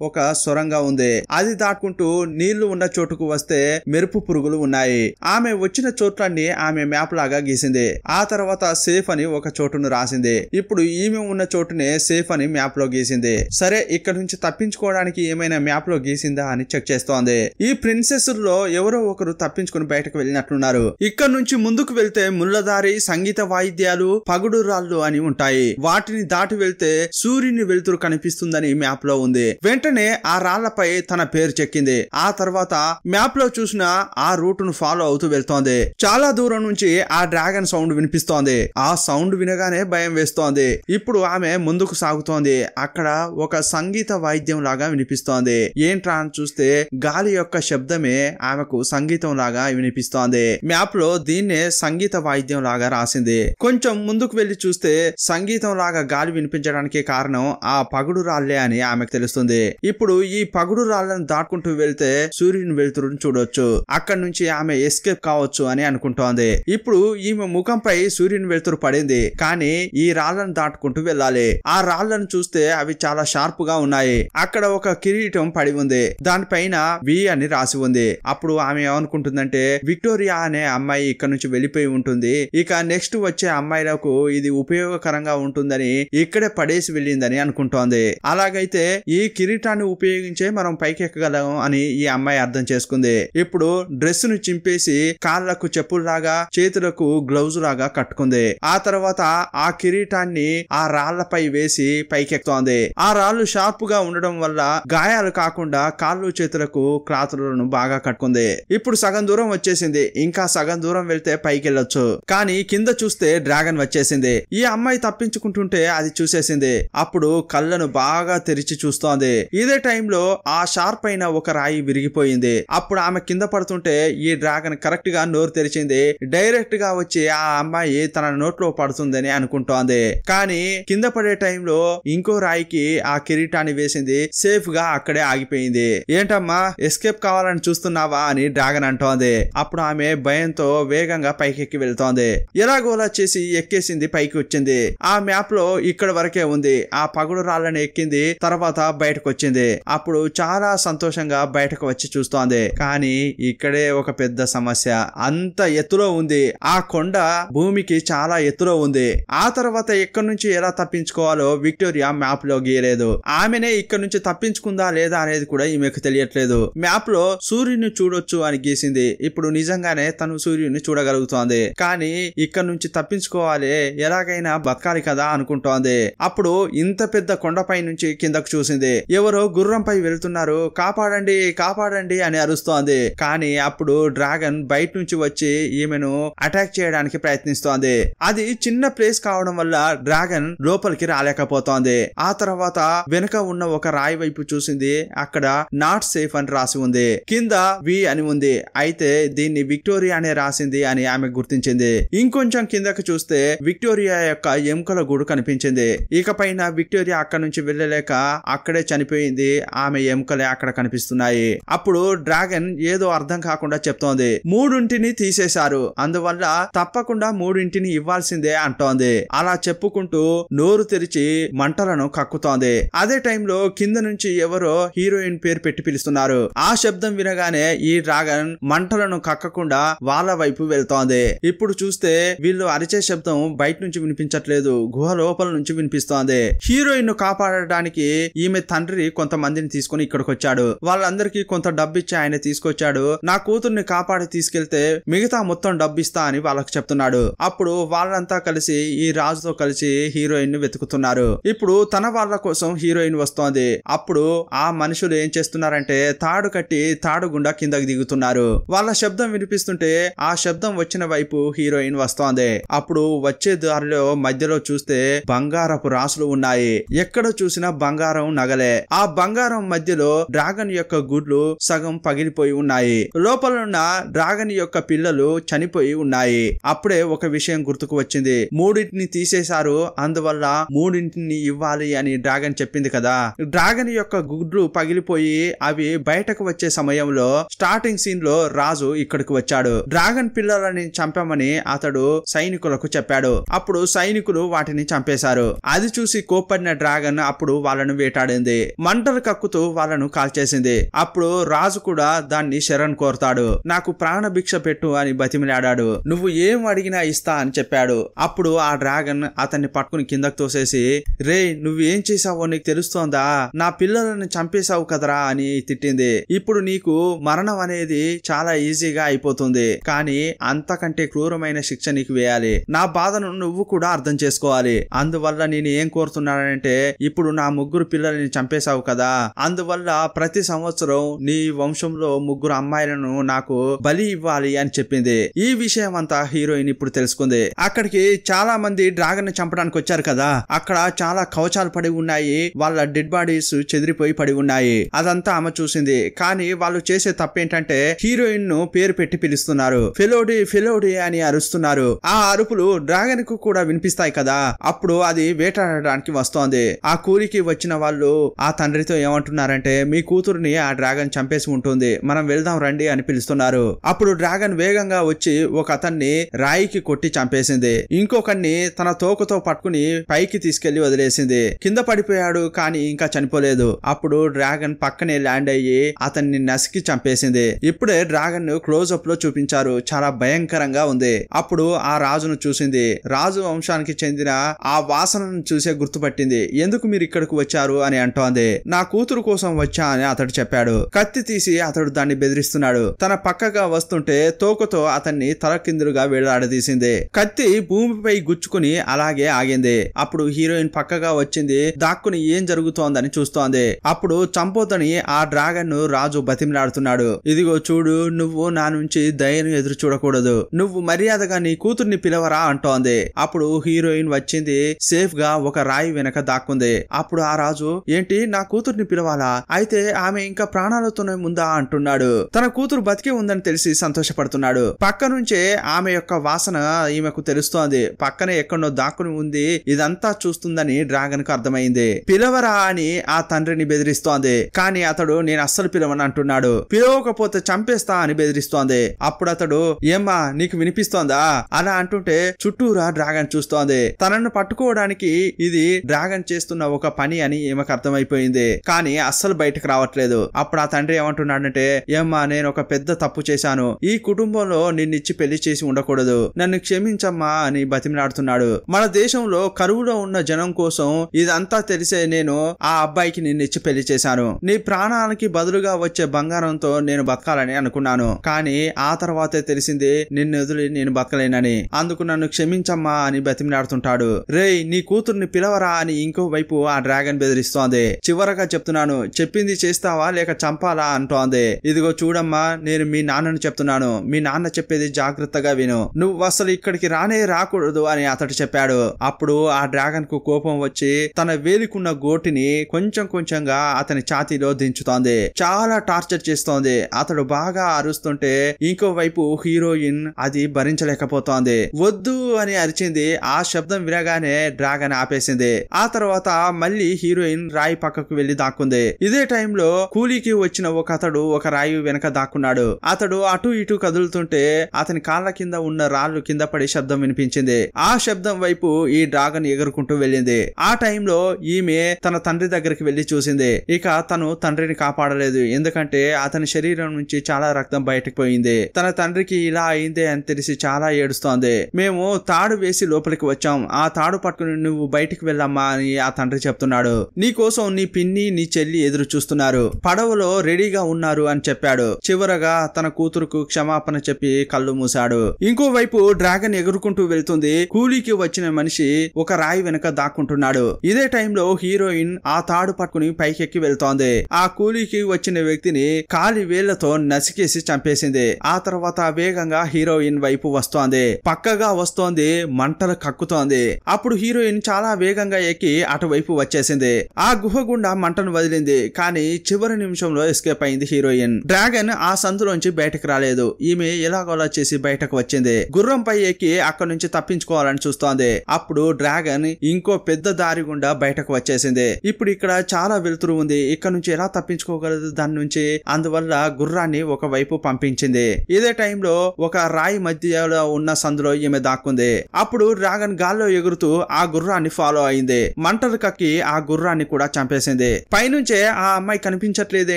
ఒక సొరంగా ఉంది అది దాటుకుంటూ నీళ్లు ఉన్న చోటుకు వస్తే మెరుపు పురుగులు ఉన్నాయి ఆమె వచ్చిన చోట్లన్నీ ఆమె మ్యాప్ లాగా గీసింది ఆ తర్వాత సేఫ్ అని ఒక చోటును రాసింది ఇప్పుడు ఈమె ఉన్న చోటునే సేఫ్ అని మ్యాప్ లో గీసింది సరే ఇక్కడ నుంచి తప్పించుకోవడానికి ఏమైనా మ్యాప్ లో గీసిందా అని చెక్ చేస్తోంది ఈ ప్రిన్సెస్ లో ఎవరో ఒకరు తప్పించుకుని బయటకు వెళ్ళినట్లున్నారు ఇక్కడ నుంచి ముందుకు వెళ్తే ముళ్ళదారి సంగీత వాయిద్యాలు పగుడు రాళ్ళు అని ఉంటాయి వాటిని దాటి వెళ్తే సూర్యుని వెలుతురు కనిపిస్తుందని మ్యాప్ లో ఉంది వెంటనే ఆ రాళ్లపై తన పేరు చెక్కింది ఆ తర్వాత మ్యాప్ లో చూసిన ఆ రూట్ ను ఫాలో అవుతూ వెళ్తోంది చాలా దూరం నుంచి ఆ డ్రాగన్ సౌండ్ వినిపిస్తోంది ఆ సౌండ్ వినగానే భయం వేస్తోంది ఇప్పుడు ఆమె ముందుకు సాగుతోంది అక్కడ ఒక సంగీత వాయిద్యం లాగా వినిపిస్తోంది ఏంట్రా అని చూస్తే గాలి యొక్క శబ్దమే ఆమెకు సంగీతం లాగా వినిపిస్తోంది మ్యాప్ లో దీన్నే సంగీత వాయిద్యం లాగా రాసింది కొంచెం ముందుకు వెళ్లి చూస్తే సంగీతం లాగా గాలి వినిపించడానికి కారణం ఆ పగుడు రాళ్లే అని ఆమెకు తెలుస్తుంది ఇప్పుడు ఈ పగుడు రాళ్లను దాటుకుంటూ వెళ్తే సూర్యుని వెలుతురుని చూడొచ్చు అక్కడి నుంచి ఆమె ఎస్కేప్ కావచ్చు అని అనుకుంటోంది ఇప్పుడు ఈమె ముఖంపై సూర్యుని వెలుతురు పడింది కానీ ఈ రాళ్లను దాటుకుంటూ వెళ్ళాలి ఆ రాళ్లను చూస్తే అవి చాలా షార్ప్ గా ఉన్నాయి అక్కడ ఒక కిరీటం పడి ఉంది దానిపైన వి అని రాసి ఉంది అప్పుడు ఆమె ఏమనుకుంటుందంటే విక్టోరియా అనే అమ్మాయి ఇక్కడ నుంచి వెళ్ళిపోయి ఉంటుంది ఇక నెక్స్ట్ వచ్చే అమ్మాయిలకు ఇది ఉపయోగకరంగా ఉంటుందని ఇక్కడే పడేసి వెళ్ళిందని అనుకుంటోంది అలాగైతే ఈ కిరీటాన్ని ఉపయోగించే మనం పైకి ఎక్కగలం అని ఈ అమ్మాయి అర్థం చేసుకుంది ఇప్పుడు డ్రెస్ ను చింపేసి కాళ్లకు చెప్పుల్లాగా చేతులకు గ్లౌజ్ లాగా కట్టుకుంది ఉంది ఆ తర్వాత ఆ కిరీటాన్ని ఆ రాళ్లపై వేసి పైకెక్తోంది ఆ రాళ్లు షార్ప్ గా ఉండడం వల్ల గాయాలు కాకుండా కాళ్ళు చేతులకు క్లాతులను బాగా కట్టుకుంది ఇప్పుడు సగం దూరం వచ్చేసింది ఇంకా సగం దూరం వెళ్తే పైకి వెళ్ళొచ్చు కానీ కింద చూస్తే డ్రాగన్ వచ్చేసింది ఈ అమ్మాయి తప్పించుకుంటుంటే అది చూసేసింది అప్పుడు కళ్ళను బాగా తెరిచి చూస్తోంది ఇదే టైంలో ఆ షార్ప్ అయిన ఒక రాయి విరిగిపోయింది అప్పుడు ఆమె కింద పడుతుంటే ఈ డ్రాగన్ కరెక్ట్ గా నోరు తెరిచింది డైరెక్ట్ గా వచ్చి ఆ అమ్మాయి తన నోట్ నోట్లో పడుతుందని అనుకుంటోంది కానీ కింద పడే టైంలో ఇంకో రాయికి ఆ కిరీటాన్ని వేసింది సేఫ్ గా అక్కడే ఆగిపోయింది ఏంటమ్మా ఎస్కేప్ కావాలని చూస్తున్నావా అని డ్రాగన్ అంటోంది అప్పుడు ఆమె భయంతో వేగంగా పైకెక్కి వెళ్తోంది ఎలాగోలా చేసి ఎక్కేసింది పైకి వచ్చింది ఆ మ్యాప్ లో ఇక్కడ వరకే ఉంది ఆ పగుడు రాళ్ళని ఎక్కింది తర్వాత బయటకు వచ్చింది అప్పుడు చాలా సంతోషంగా బయటకు వచ్చి చూస్తోంది కానీ ఇక్కడే ఒక పెద్ద సమస్య అంత ఎత్తులో ఉంది ఆ కొండ భూమికి చాలా చాలా ఎత్తులో ఉంది ఆ తర్వాత ఇక్కడ నుంచి ఎలా తప్పించుకోవాలో విక్టోరియా మ్యాప్ లో గీయలేదు ఆమెనే ఇక్కడ నుంచి తప్పించుకుందా లేదా అనేది కూడా ఈమెకు తెలియట్లేదు మ్యాప్ లో సూర్యుని చూడొచ్చు అని గీసింది ఇప్పుడు నిజంగానే తను సూర్యుని చూడగలుగుతోంది కానీ ఇక్కడ నుంచి తప్పించుకోవాలి ఎలాగైనా బతకాలి కదా అనుకుంటోంది అప్పుడు ఇంత పెద్ద కొండపై నుంచి కిందకు చూసింది ఎవరో గుర్రంపై వెళ్తున్నారు కాపాడండి కాపాడండి అని అరుస్తోంది కానీ అప్పుడు డ్రాగన్ బయట నుంచి వచ్చి ఈమెను అటాక్ చేయడానికి ప్రయత్నిస్తోంది అది చిన్న ప్లేస్ కావడం వల్ల డ్రాగన్ లోపలికి రాలేకపోతోంది ఆ తర్వాత వెనుక ఉన్న ఒక రాయి వైపు చూసింది అక్కడ నాట్ సేఫ్ అని రాసి ఉంది కింద వి అని ఉంది అయితే దీన్ని విక్టోరియా అనే రాసింది అని ఆమె గుర్తించింది ఇంకొంచెం కిందకు చూస్తే విక్టోరియా యొక్క ఎముకల గుడు కనిపించింది ఇక పైన విక్టోరియా అక్కడ నుంచి వెళ్ళలేక అక్కడే చనిపోయింది ఆమె ఎముకలే అక్కడ కనిపిస్తున్నాయి అప్పుడు డ్రాగన్ ఏదో అర్థం కాకుండా చెప్తోంది మూడింటిని తీసేశారు అందువల్ల తప్పకుండా మూడింటిని ఇవ్వాల్సిందే అంటోంది అలా చెప్పుకుంటూ నోరు తెరిచి మంటలను కక్కుతోంది అదే టైంలో కింద నుంచి ఎవరో హీరోయిన్ పేరు పెట్టి పిలుస్తున్నారు ఆ శబ్దం వినగానే ఈ డ్రాగన్ మంటలను కక్కకుండా వాళ్ళ వైపు వెళ్తోంది ఇప్పుడు చూస్తే వీళ్ళు అరిచే శబ్దం బయట నుంచి వినిపించట్లేదు గుహ లోపల నుంచి వినిపిస్తోంది హీరోయిన్ ను కాపాడడానికి ఈమె తండ్రి కొంతమందిని తీసుకుని ఇక్కడికి వచ్చాడు వాళ్ళందరికీ కొంత డబ్బు ఇచ్చి ఆయన తీసుకొచ్చాడు నా కూతుర్ని కాపాడి తీసుకెళ్తే మిగతా మొత్తం డబ్బు ఇస్తా అని వాళ్ళకి చెప్తున్నాడు అప్పుడు వాళ్ళంతా కలిసి ఈ రాజుతో కలిసి హీరోయిన్ ని వెతుకుతున్నారు ఇప్పుడు తన వాళ్ళ కోసం హీరోయిన్ వస్తోంది అప్పుడు ఆ మనుషులు ఏం చేస్తున్నారంటే తాడు కట్టి తాడు గుండా కిందకి దిగుతున్నారు వాళ్ళ శబ్దం వినిపిస్తుంటే ఆ శబ్దం వచ్చిన వైపు హీరోయిన్ వస్తోంది అప్పుడు వచ్చే దారిలో మధ్యలో చూస్తే బంగారపు రాసులు ఉన్నాయి ఎక్కడ చూసినా బంగారం నగలే ఆ బంగారం మధ్యలో డ్రాగన్ యొక్క గుడ్లు సగం పగిలిపోయి ఉన్నాయి లోపల ఉన్న డ్రాగన్ యొక్క పిల్లలు చనిపోయి ఉన్నాయి అప్పుడే ఒక విషయం గుర్తు గుర్తుకు వచ్చింది మూడింటిని తీసేశారు అందువల్ల మూడింటిని ఇవ్వాలి అని డ్రాగన్ చెప్పింది కదా డ్రాగన్ యొక్క గుడ్లు పగిలిపోయి అవి బయటకు వచ్చే సమయంలో స్టార్టింగ్ సీన్ లో రాజు ఇక్కడికి వచ్చాడు డ్రాగన్ పిల్లలని చంపామని అతడు సైనికులకు చెప్పాడు అప్పుడు సైనికులు వాటిని చంపేశారు అది చూసి కోపడిన డ్రాగన్ అప్పుడు వాళ్ళను వేటాడింది మంటలు కక్కుతూ వాళ్ళను కాల్చేసింది అప్పుడు రాజు కూడా దాన్ని శరణ్ కోరుతాడు నాకు ప్రాణభిక్ష పెట్టు అని బతిమిలాడాడు నువ్వు ఏం అడిగినా ఇస్తా అని చెప్పాడు అప్పుడు ఆ డ్రాగన్ అతన్ని పట్టుకుని కిందకు తోసేసి రే నువ్వు ఏం చేసావో నీకు తెలుస్తోందా నా పిల్లలను చంపేశావు కదరా అని తిట్టింది ఇప్పుడు నీకు మరణం అనేది చాలా ఈజీగా అయిపోతుంది కానీ అంతకంటే క్రూరమైన శిక్ష నీకు వేయాలి నా బాధను నువ్వు కూడా అర్థం చేసుకోవాలి అందువల్ల నేను ఏం కోరుతున్నానంటే ఇప్పుడు నా ముగ్గురు పిల్లల్ని చంపేశావు కదా అందువల్ల ప్రతి సంవత్సరం నీ వంశంలో ముగ్గురు అమ్మాయిలను నాకు బలి ఇవ్వాలి అని చెప్పింది ఈ విషయం అంతా హీరోయిన్ ఇప్పుడు తెలుసుకుంది అక్కడికి చాలా మంది డ్రాగన్ ని చంపడానికి వచ్చారు కదా అక్కడ చాలా కవచాలు పడి ఉన్నాయి వాళ్ళ డెడ్ బాడీస్ చెదిరిపోయి పడి ఉన్నాయి అదంతా ఆమె చూసింది కానీ వాళ్ళు చేసే తప్పేంటంటే హీరోయిన్ ను పేరు పెట్టి పిలుస్తున్నారు ఫెలోడి ఫెలోడి అని అరుస్తున్నారు ఆ అరుపులు డ్రాగన్ కు కూడా వినిపిస్తాయి కదా అప్పుడు అది వేటాడడానికి వస్తోంది ఆ కూలికి వచ్చిన వాళ్ళు ఆ తండ్రితో ఏమంటున్నారంటే మీ కూతురుని ఆ డ్రాగన్ చంపేసి ఉంటుంది మనం వెళ్దాం రండి అని పిలుస్తున్నారు అప్పుడు డ్రాగన్ వేగంగా వచ్చి ఒక అతన్ని రాయికి కొట్టి చంపేసి చంపేసింది ఇంకొకడిని తన తోకతో పట్టుకుని పైకి తీసుకెళ్లి వదిలేసింది కింద పడిపోయాడు కానీ ఇంకా చనిపోలేదు అప్పుడు డ్రాగన్ పక్కనే ల్యాండ్ అయ్యి అతన్ని నసికి చంపేసింది ఇప్పుడే డ్రాగన్ ను క్లోజ్ అప్ లో చూపించారు చాలా భయంకరంగా ఉంది అప్పుడు ఆ రాజును చూసింది రాజు వంశానికి చెందిన ఆ వాసనను చూసే గుర్తుపట్టింది ఎందుకు మీరు ఇక్కడికి వచ్చారు అని అంటోంది నా కూతురు కోసం వచ్చా అని అతడు చెప్పాడు కత్తి తీసి అతడు దాన్ని బెదిరిస్తున్నాడు తన పక్కగా వస్తుంటే తోకతో అతన్ని తల కిందులుగా వేలాడదీసింది కత్తి భూమిపై గుచ్చుకుని అలాగే ఆగింది అప్పుడు హీరోయిన్ పక్కగా వచ్చింది దాక్కుని ఏం జరుగుతోందని చూస్తోంది అప్పుడు చంపోతని ఆ డ్రాగన్ ను రాజు బతిమిలాడుతున్నాడు ఇదిగో చూడు నువ్వు నా నుంచి దయను ఎదురు చూడకూడదు నువ్వు మర్యాదగా నీ కూతుర్ని పిలవరా అంటోంది అప్పుడు హీరోయిన్ వచ్చింది సేఫ్ గా ఒక రాయి వెనక దాక్కుంది అప్పుడు ఆ రాజు ఏంటి నా కూతుర్ని పిలవాలా అయితే ఆమె ఇంకా ప్రాణాలతోనే ముందా అంటున్నాడు తన కూతురు బతికే ఉందని తెలిసి సంతోషపడుతున్నాడు పక్క నుంచే ఆమె యొక్క వాసన ఈమె మనకు తెలుస్తోంది పక్కన ఎక్కడో దాక్కుని ఉంది ఇదంతా చూస్తుందని డ్రాగన్ కు అర్థమైంది పిలవరా అని ఆ తండ్రిని బెదిరిస్తోంది కానీ అతడు నేను అస్సలు పిలవని అంటున్నాడు పిలవకపోతే చంపేస్తా అని బెదిరిస్తోంది అప్పుడు అతడు ఏమ్మా నీకు వినిపిస్తోందా అలా అంటుంటే చుట్టూరా డ్రాగన్ చూస్తోంది తనను పట్టుకోవడానికి ఇది డ్రాగన్ చేస్తున్న ఒక పని అని ఈమెకు అర్థమైపోయింది కానీ అస్సలు బయటకు రావట్లేదు అప్పుడు ఆ తండ్రి ఏమంటున్నాడంటే ఏమ్మా నేను ఒక పెద్ద తప్పు చేశాను ఈ కుటుంబంలో నిన్నిచ్చి పెళ్లి చేసి ఉండకూడదు నన్ను క్షమించ రక్షించమ్మా అని బతిమలాడుతున్నాడు మన దేశంలో కరువులో ఉన్న జనం కోసం ఇదంతా తెలిసే నేను ఆ అబ్బాయికి ఇచ్చి పెళ్లి చేశాను నీ ప్రాణానికి బదులుగా వచ్చే బంగారంతో నేను బతకాలని అనుకున్నాను కానీ ఆ తర్వాతే తెలిసింది నిన్ను వదిలి నేను బతకలేనని అందుకు నన్ను క్షమించమ్మా అని బతిమలాడుతుంటాడు రే నీ కూతుర్ని పిలవరా అని ఇంకో వైపు ఆ డ్రాగన్ బెదిరిస్తోంది చివరగా చెప్తున్నాను చెప్పింది చేస్తావా లేక చంపాలా అంటోంది ఇదిగో చూడమ్మా నేను మీ నాన్నను చెప్తున్నాను మీ నాన్న చెప్పేది జాగ్రత్తగా విను నువ్వు అసలు ఇక్కడికి రా రానే రాకూడదు అని అతడు చెప్పాడు అప్పుడు ఆ డ్రాగన్ కు కోపం వచ్చి తన వేలికున్న గోటిని కొంచెం కొంచెంగా అతని ఛాతీలో దించుతోంది చాలా టార్చర్ చేస్తోంది అతడు బాగా అరుస్తుంటే ఇంకోవైపు హీరోయిన్ అది భరించలేకపోతోంది వద్దు అని అరిచింది ఆ శబ్దం వినగానే డ్రాగన్ ఆపేసింది ఆ తర్వాత మళ్ళీ హీరోయిన్ రాయి పక్కకు వెళ్లి దాక్కుంది ఇదే టైంలో కూలీకి వచ్చిన ఒక అతడు ఒక రాయి వెనక దాక్కున్నాడు అతడు అటు ఇటు కదులుతుంటే అతని కాళ్ళ కింద ఉన్న రాళ్ళు కింద పడి శబ్దం శబ్దం వినిపించింది ఆ శబ్దం వైపు ఈ డ్రాగన్ ఎగురుకుంటూ వెళ్ళింది ఆ టైంలో ఈమె తన తండ్రి దగ్గరికి వెళ్లి చూసింది ఇక తను తండ్రిని కాపాడలేదు ఎందుకంటే అతని శరీరం నుంచి చాలా రక్తం బయటకు పోయింది తన తండ్రికి ఇలా అయింది అని తెలిసి చాలా ఏడుస్తోంది మేము తాడు వేసి లోపలికి వచ్చాం ఆ తాడు పట్టుకుని నువ్వు బయటికి వెళ్ళమ్మా అని ఆ తండ్రి చెప్తున్నాడు నీ కోసం నీ పిన్ని నీ చెల్లి ఎదురు చూస్తున్నారు పడవలో రెడీగా ఉన్నారు అని చెప్పాడు చివరగా తన కూతురుకు క్షమాపణ చెప్పి కళ్ళు మూశాడు ఇంకోవైపు డ్రాగన్ ఎగురు ఎగురుకుంటూ వెళ్తుంది కూలీకి వచ్చిన మనిషి ఒక రాయి వెనక దాక్కుంటున్నాడు ఇదే టైంలో హీరోయిన్ ఆ తాడు పట్టుకుని పైకెక్కి వెళ్తోంది ఆ కూలీకి వచ్చిన వ్యక్తిని కాలి వేళ్లతో నసికేసి చంపేసింది ఆ తర్వాత వేగంగా హీరోయిన్ వైపు వస్తోంది పక్కగా వస్తోంది మంటలు కక్కుతోంది అప్పుడు హీరోయిన్ చాలా వేగంగా ఎక్కి అటువైపు వచ్చేసింది ఆ గుహ గుండా మంటను వదిలింది కానీ చివరి నిమిషంలో ఎస్కేప్ అయింది హీరోయిన్ డ్రాగన్ ఆ సందులోంచి బయటకు రాలేదు ఈమె ఎలాగోలా చేసి బయటకు వచ్చింది గుర్రంపై ఎక్కి అక్కడి నుంచి తప్పించుకోవాలని చూస్తోంది అప్పుడు డ్రాగన్ ఇంకో పెద్ద దారి గుండా బయటకు వచ్చేసింది ఇప్పుడు ఇక్కడ చాలా వెలుతురు ఉంది ఇక్కడ నుంచి ఎలా తప్పించుకోగలదు దాని నుంచి అందువల్ల గుర్రాన్ని ఒక వైపు పంపించింది ఇదే టైంలో ఒక రాయి మధ్యలో ఉన్న సందులో ఈమె దాక్కుంది అప్పుడు డ్రాగన్ గాల్లో ఎగురుతూ ఆ గుర్రాన్ని ఫాలో అయింది మంటలు కక్కి ఆ గుర్రాన్ని కూడా చంపేసింది పైనుంచే ఆ అమ్మాయి కనిపించట్లేదు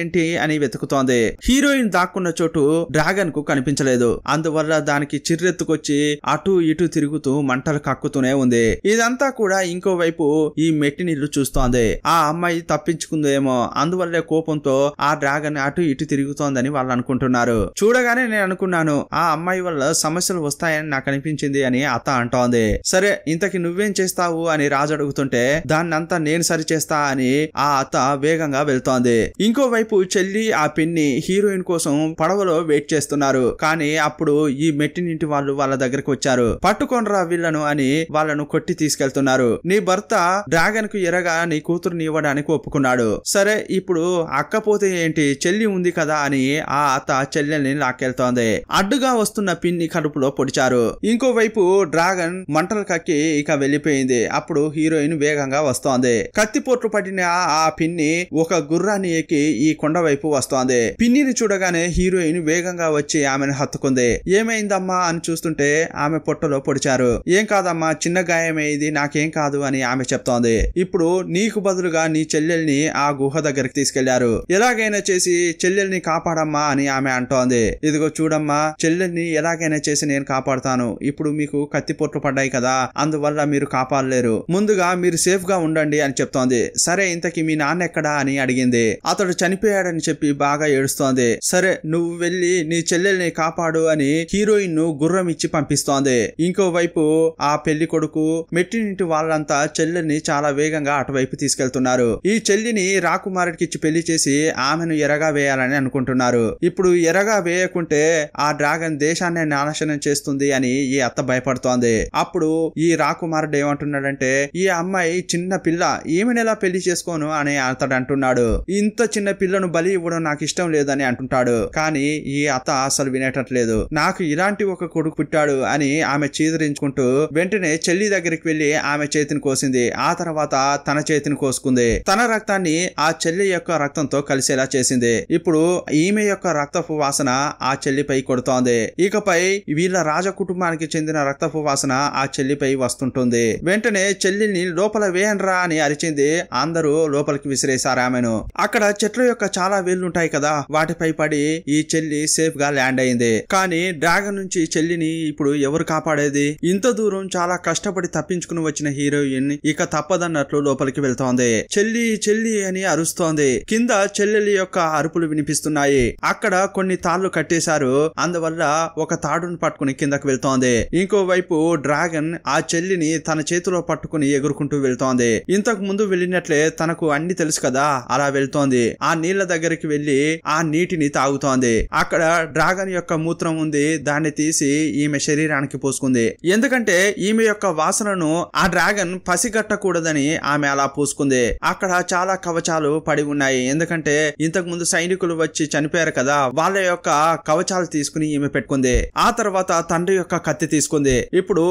ఏంటి అని వెతుకుతోంది హీరోయిన్ దాక్కున్న చోటు డ్రాగన్ కు కనిపించలేదు అందువల్ల దానికి చిర్రెత్తుకొచ్చి అటు అటు ఇటు తిరుగుతూ మంటలు కక్కుతూనే ఉంది ఇదంతా కూడా ఇంకోవైపు ఈ మెట్టి నీళ్లు చూస్తోంది ఆ అమ్మాయి తప్పించుకుందేమో అందువల్లే కోపంతో ఆ డ్రాగన్ అటు ఇటు తిరుగుతోందని వాళ్ళు అనుకుంటున్నారు చూడగానే నేను అనుకున్నాను ఆ అమ్మాయి వల్ల సమస్యలు వస్తాయని నాకు అనిపించింది అని అత్త అంటోంది సరే ఇంతకి నువ్వేం చేస్తావు అని రాజు అడుగుతుంటే దాన్నంతా నేను సరిచేస్తా అని ఆ అత్త వేగంగా వెళ్తోంది ఇంకోవైపు చెల్లి ఆ పిన్ని హీరోయిన్ కోసం పడవలో వెయిట్ చేస్తున్నారు కానీ అప్పుడు ఈ మెట్టినింటి వాళ్ళు వాళ్ళ దగ్గరకు వచ్చారు చేస్తున్నారు పట్టుకొనరా వీళ్లను అని వాళ్ళను కొట్టి తీసుకెళ్తున్నారు నీ భర్త డ్రాగన్ కు ఎరగా నీ కూతురుని ఇవ్వడానికి ఒప్పుకున్నాడు సరే ఇప్పుడు అక్క పోతే ఏంటి చెల్లి ఉంది కదా అని ఆ అత్త చెల్లెల్ని లాక్కెళ్తోంది అడ్డుగా వస్తున్న పిన్ని కడుపులో పొడిచారు ఇంకోవైపు డ్రాగన్ మంటలు కక్కి ఇక వెళ్లిపోయింది అప్పుడు హీరోయిన్ వేగంగా వస్తోంది కత్తి కత్తిపోట్లు పట్టిన ఆ పిన్ని ఒక గుర్రాన్ని ఎక్కి ఈ కొండ వైపు వస్తోంది పిన్నిని చూడగానే హీరోయిన్ వేగంగా వచ్చి ఆమెను హత్తుకుంది ఏమైందమ్మా అని చూస్తుంటే ఆమె పొట్టలో పొడిచారు ఏం కాదమ్మా చిన్న గాయమే ఇది నాకేం కాదు అని ఆమె చెప్తోంది ఇప్పుడు నీకు బదులుగా నీ చెల్లెల్ని ఆ గుహ దగ్గరికి తీసుకెళ్లారు ఎలాగైనా చేసి చెల్లెల్ని కాపాడమ్మా అని ఆమె అంటోంది ఇదిగో చూడమ్మా చెల్లెల్ని ఎలాగైనా చేసి నేను కాపాడుతాను ఇప్పుడు మీకు కత్తి పొట్లు పడ్డాయి కదా అందువల్ల మీరు కాపాడలేరు ముందుగా మీరు సేఫ్ గా ఉండండి అని చెప్తోంది సరే ఇంతకి మీ నాన్న ఎక్కడా అని అడిగింది అతడు చనిపోయాడని చెప్పి బాగా ఏడుస్తోంది సరే నువ్వు వెళ్ళి నీ చెల్లెల్ని కాపాడు అని హీరోయిన్ ను గుర్రం ఇచ్చి పంపిస్తోంది ఇంకోవైపు ఆ పెళ్లి కొడుకు మెట్టినింటి వాళ్ళంతా చెల్లెల్ని చాలా వేగంగా అటువైపు తీసుకెళ్తున్నారు ఈ చెల్లిని రాకుమారుడికి ఇచ్చి పెళ్లి చేసి ఆమెను ఎరగా వేయాలని అనుకుంటున్నారు ఇప్పుడు ఎరగా వేయకుంటే ఆ డ్రాగన్ దేశాన్ని నాశనం చేస్తుంది అని ఈ అత్త భయపడుతోంది అప్పుడు ఈ రాకుమారుడు ఏమంటున్నాడంటే ఈ అమ్మాయి చిన్న పిల్ల ఏమని ఎలా పెళ్లి చేసుకోను అని అతడు అంటున్నాడు ఇంత చిన్న పిల్లను బలి ఇవ్వడం నాకు ఇష్టం లేదని అంటుంటాడు కానీ ఈ అత్త అసలు వినేటట్లేదు నాకు ఇలాంటి ఒక కొడుకు పుట్టాడు అని ఆమె చీదరించుకుంటూ వెంటనే చెల్లి దగ్గరికి వెళ్లి ఆమె చేతిని కోసింది ఆ తర్వాత తన చేతిని కోసుకుంది తన రక్తాన్ని ఆ చెల్లి యొక్క రక్తంతో కలిసేలా చేసింది ఇప్పుడు ఈమె యొక్క రక్తపు వాసన ఆ చెల్లిపై కొడుతోంది ఇకపై వీళ్ళ రాజ కుటుంబానికి చెందిన రక్తపు వాసన ఆ చెల్లిపై వస్తుంటుంది వెంటనే చెల్లిని లోపల వేయనరా అని అరిచింది అందరూ లోపలికి విసిరేశారు ఆమెను అక్కడ చెట్ల యొక్క చాలా ఉంటాయి కదా వాటిపై పడి ఈ చెల్లి సేఫ్ గా ల్యాండ్ అయింది కానీ డ్రాగన్ నుంచి చెల్లిని ఇప్పుడు ఎవరు కాపాడు కాపాడేది ఇంత దూరం చాలా కష్టపడి తప్పించుకుని వచ్చిన హీరోయిన్ ఇక తప్పదన్నట్లు లోపలికి వెళ్తోంది చెల్లి చెల్లి అని అరుస్తోంది కింద చెల్లెలి యొక్క అరుపులు వినిపిస్తున్నాయి అక్కడ కొన్ని తాళ్లు కట్టేశారు అందువల్ల ఒక తాడును పట్టుకుని కిందకు వెళ్తోంది ఇంకోవైపు డ్రాగన్ ఆ చెల్లిని తన చేతిలో పట్టుకుని ఎగురుకుంటూ వెళ్తోంది ఇంతకు ముందు వెళ్ళినట్లే తనకు అన్ని తెలుసు కదా అలా వెళ్తోంది ఆ నీళ్ల దగ్గరికి వెళ్లి ఆ నీటిని తాగుతోంది అక్కడ డ్రాగన్ యొక్క మూత్రం ఉంది దాన్ని తీసి ఈమె శరీరానికి పోసుకుంది ఎందుకంటే ఈమె యొక్క వాసనను ఆ డ్రాగన్ పసిగట్టకూడదని ఆమె అలా పోసుకుంది అక్కడ చాలా కవచాలు పడి ఉన్నాయి ఎందుకంటే ఇంతకు ముందు సైనికులు వచ్చి చనిపోయారు కదా వాళ్ళ యొక్క కవచాలు తీసుకుని ఈమె పెట్టుకుంది ఆ తర్వాత తండ్రి యొక్క కత్తి తీసుకుంది ఇప్పుడు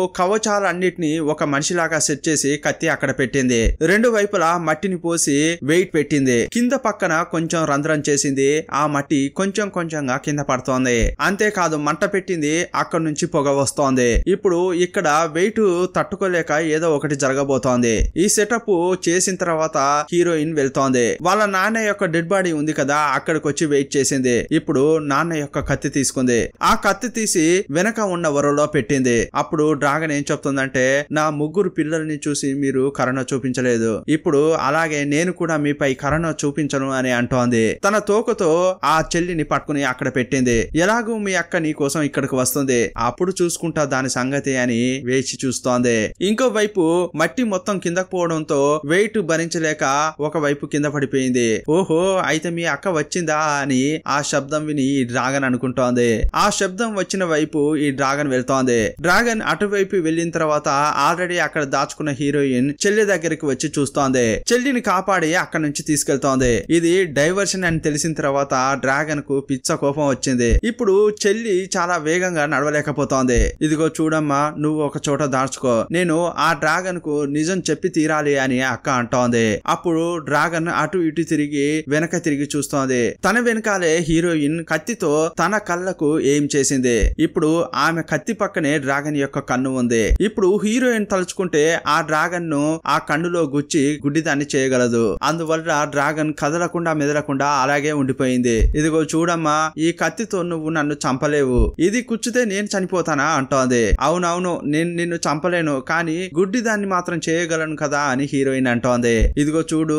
అన్నిటిని ఒక మనిషిలాగా సెట్ చేసి కత్తి అక్కడ పెట్టింది రెండు వైపులా మట్టిని పోసి వెయిట్ పెట్టింది కింద పక్కన కొంచెం రంధ్రం చేసింది ఆ మట్టి కొంచెం కొంచెంగా కింద పడుతోంది అంతేకాదు మంట పెట్టింది అక్కడ నుంచి పొగ వస్తోంది జరుగుతోంది ఇప్పుడు ఇక్కడ వెయిట్ తట్టుకోలేక ఏదో ఒకటి జరగబోతోంది ఈ సెటప్ చేసిన తర్వాత హీరోయిన్ వెళ్తోంది వాళ్ళ నాన్న యొక్క డెడ్ బాడీ ఉంది కదా అక్కడికి వచ్చి వెయిట్ చేసింది ఇప్పుడు నాన్న యొక్క కత్తి తీసుకుంది ఆ కత్తి తీసి వెనక ఉన్న వరలో పెట్టింది అప్పుడు డ్రాగన్ ఏం చెప్తుందంటే నా ముగ్గురు పిల్లల్ని చూసి మీరు కరోనా చూపించలేదు ఇప్పుడు అలాగే నేను కూడా మీపై కరోనా చూపించను అని అంటోంది తన తోకతో ఆ చెల్లిని పట్టుకుని అక్కడ పెట్టింది ఎలాగూ మీ అక్క నీ కోసం ఇక్కడికి వస్తుంది అప్పుడు చూసుకుంటా దాని సంగతి అని వేచి చూస్తోంది ఇంకోవైపు మట్టి మొత్తం కిందకు పోవడంతో వెయిట్ భరించలేక ఒకవైపు కింద పడిపోయింది ఓహో అయితే మీ అక్క వచ్చిందా అని ఆ శబ్దం విని ఈ డ్రాగన్ అనుకుంటోంది ఆ శబ్దం వచ్చిన వైపు ఈ డ్రాగన్ వెళ్తోంది డ్రాగన్ అటువైపు వెళ్ళిన తర్వాత ఆల్రెడీ అక్కడ దాచుకున్న హీరోయిన్ చెల్లి దగ్గరికి వచ్చి చూస్తోంది చెల్లిని కాపాడి అక్కడ నుంచి తీసుకెళ్తోంది ఇది డైవర్షన్ అని తెలిసిన తర్వాత డ్రాగన్ కు పిచ్చ కోపం వచ్చింది ఇప్పుడు చెల్లి చాలా వేగంగా నడవలేకపోతోంది ఇది ఇదిగో చూడమ్మా నువ్వు ఒక చోట దాచుకో నేను ఆ డ్రాగన్ కు నిజం చెప్పి తీరాలి అని అక్క అంటోంది అప్పుడు డ్రాగన్ అటు ఇటు తిరిగి వెనక తిరిగి చూస్తోంది తన వెనకాలే హీరోయిన్ కత్తితో తన కళ్ళకు ఏం చేసింది ఇప్పుడు ఆమె కత్తి పక్కనే డ్రాగన్ యొక్క కన్ను ఉంది ఇప్పుడు హీరోయిన్ తలుచుకుంటే ఆ డ్రాగన్ ను ఆ కన్నులో గుచ్చి గుడ్డిదాన్ని చేయగలదు అందువల్ల డ్రాగన్ కదలకుండా మెదలకుండా అలాగే ఉండిపోయింది ఇదిగో చూడమ్మా ఈ కత్తితో నువ్వు నన్ను చంపలేవు ఇది కుచ్చితే నేను చనిపోతానా అంటోంది అదే అవునవును నేను నిన్ను చంపలేను కానీ గుడ్డి దాన్ని మాత్రం చేయగలను కదా అని హీరోయిన్ అంటోంది ఇదిగో చూడు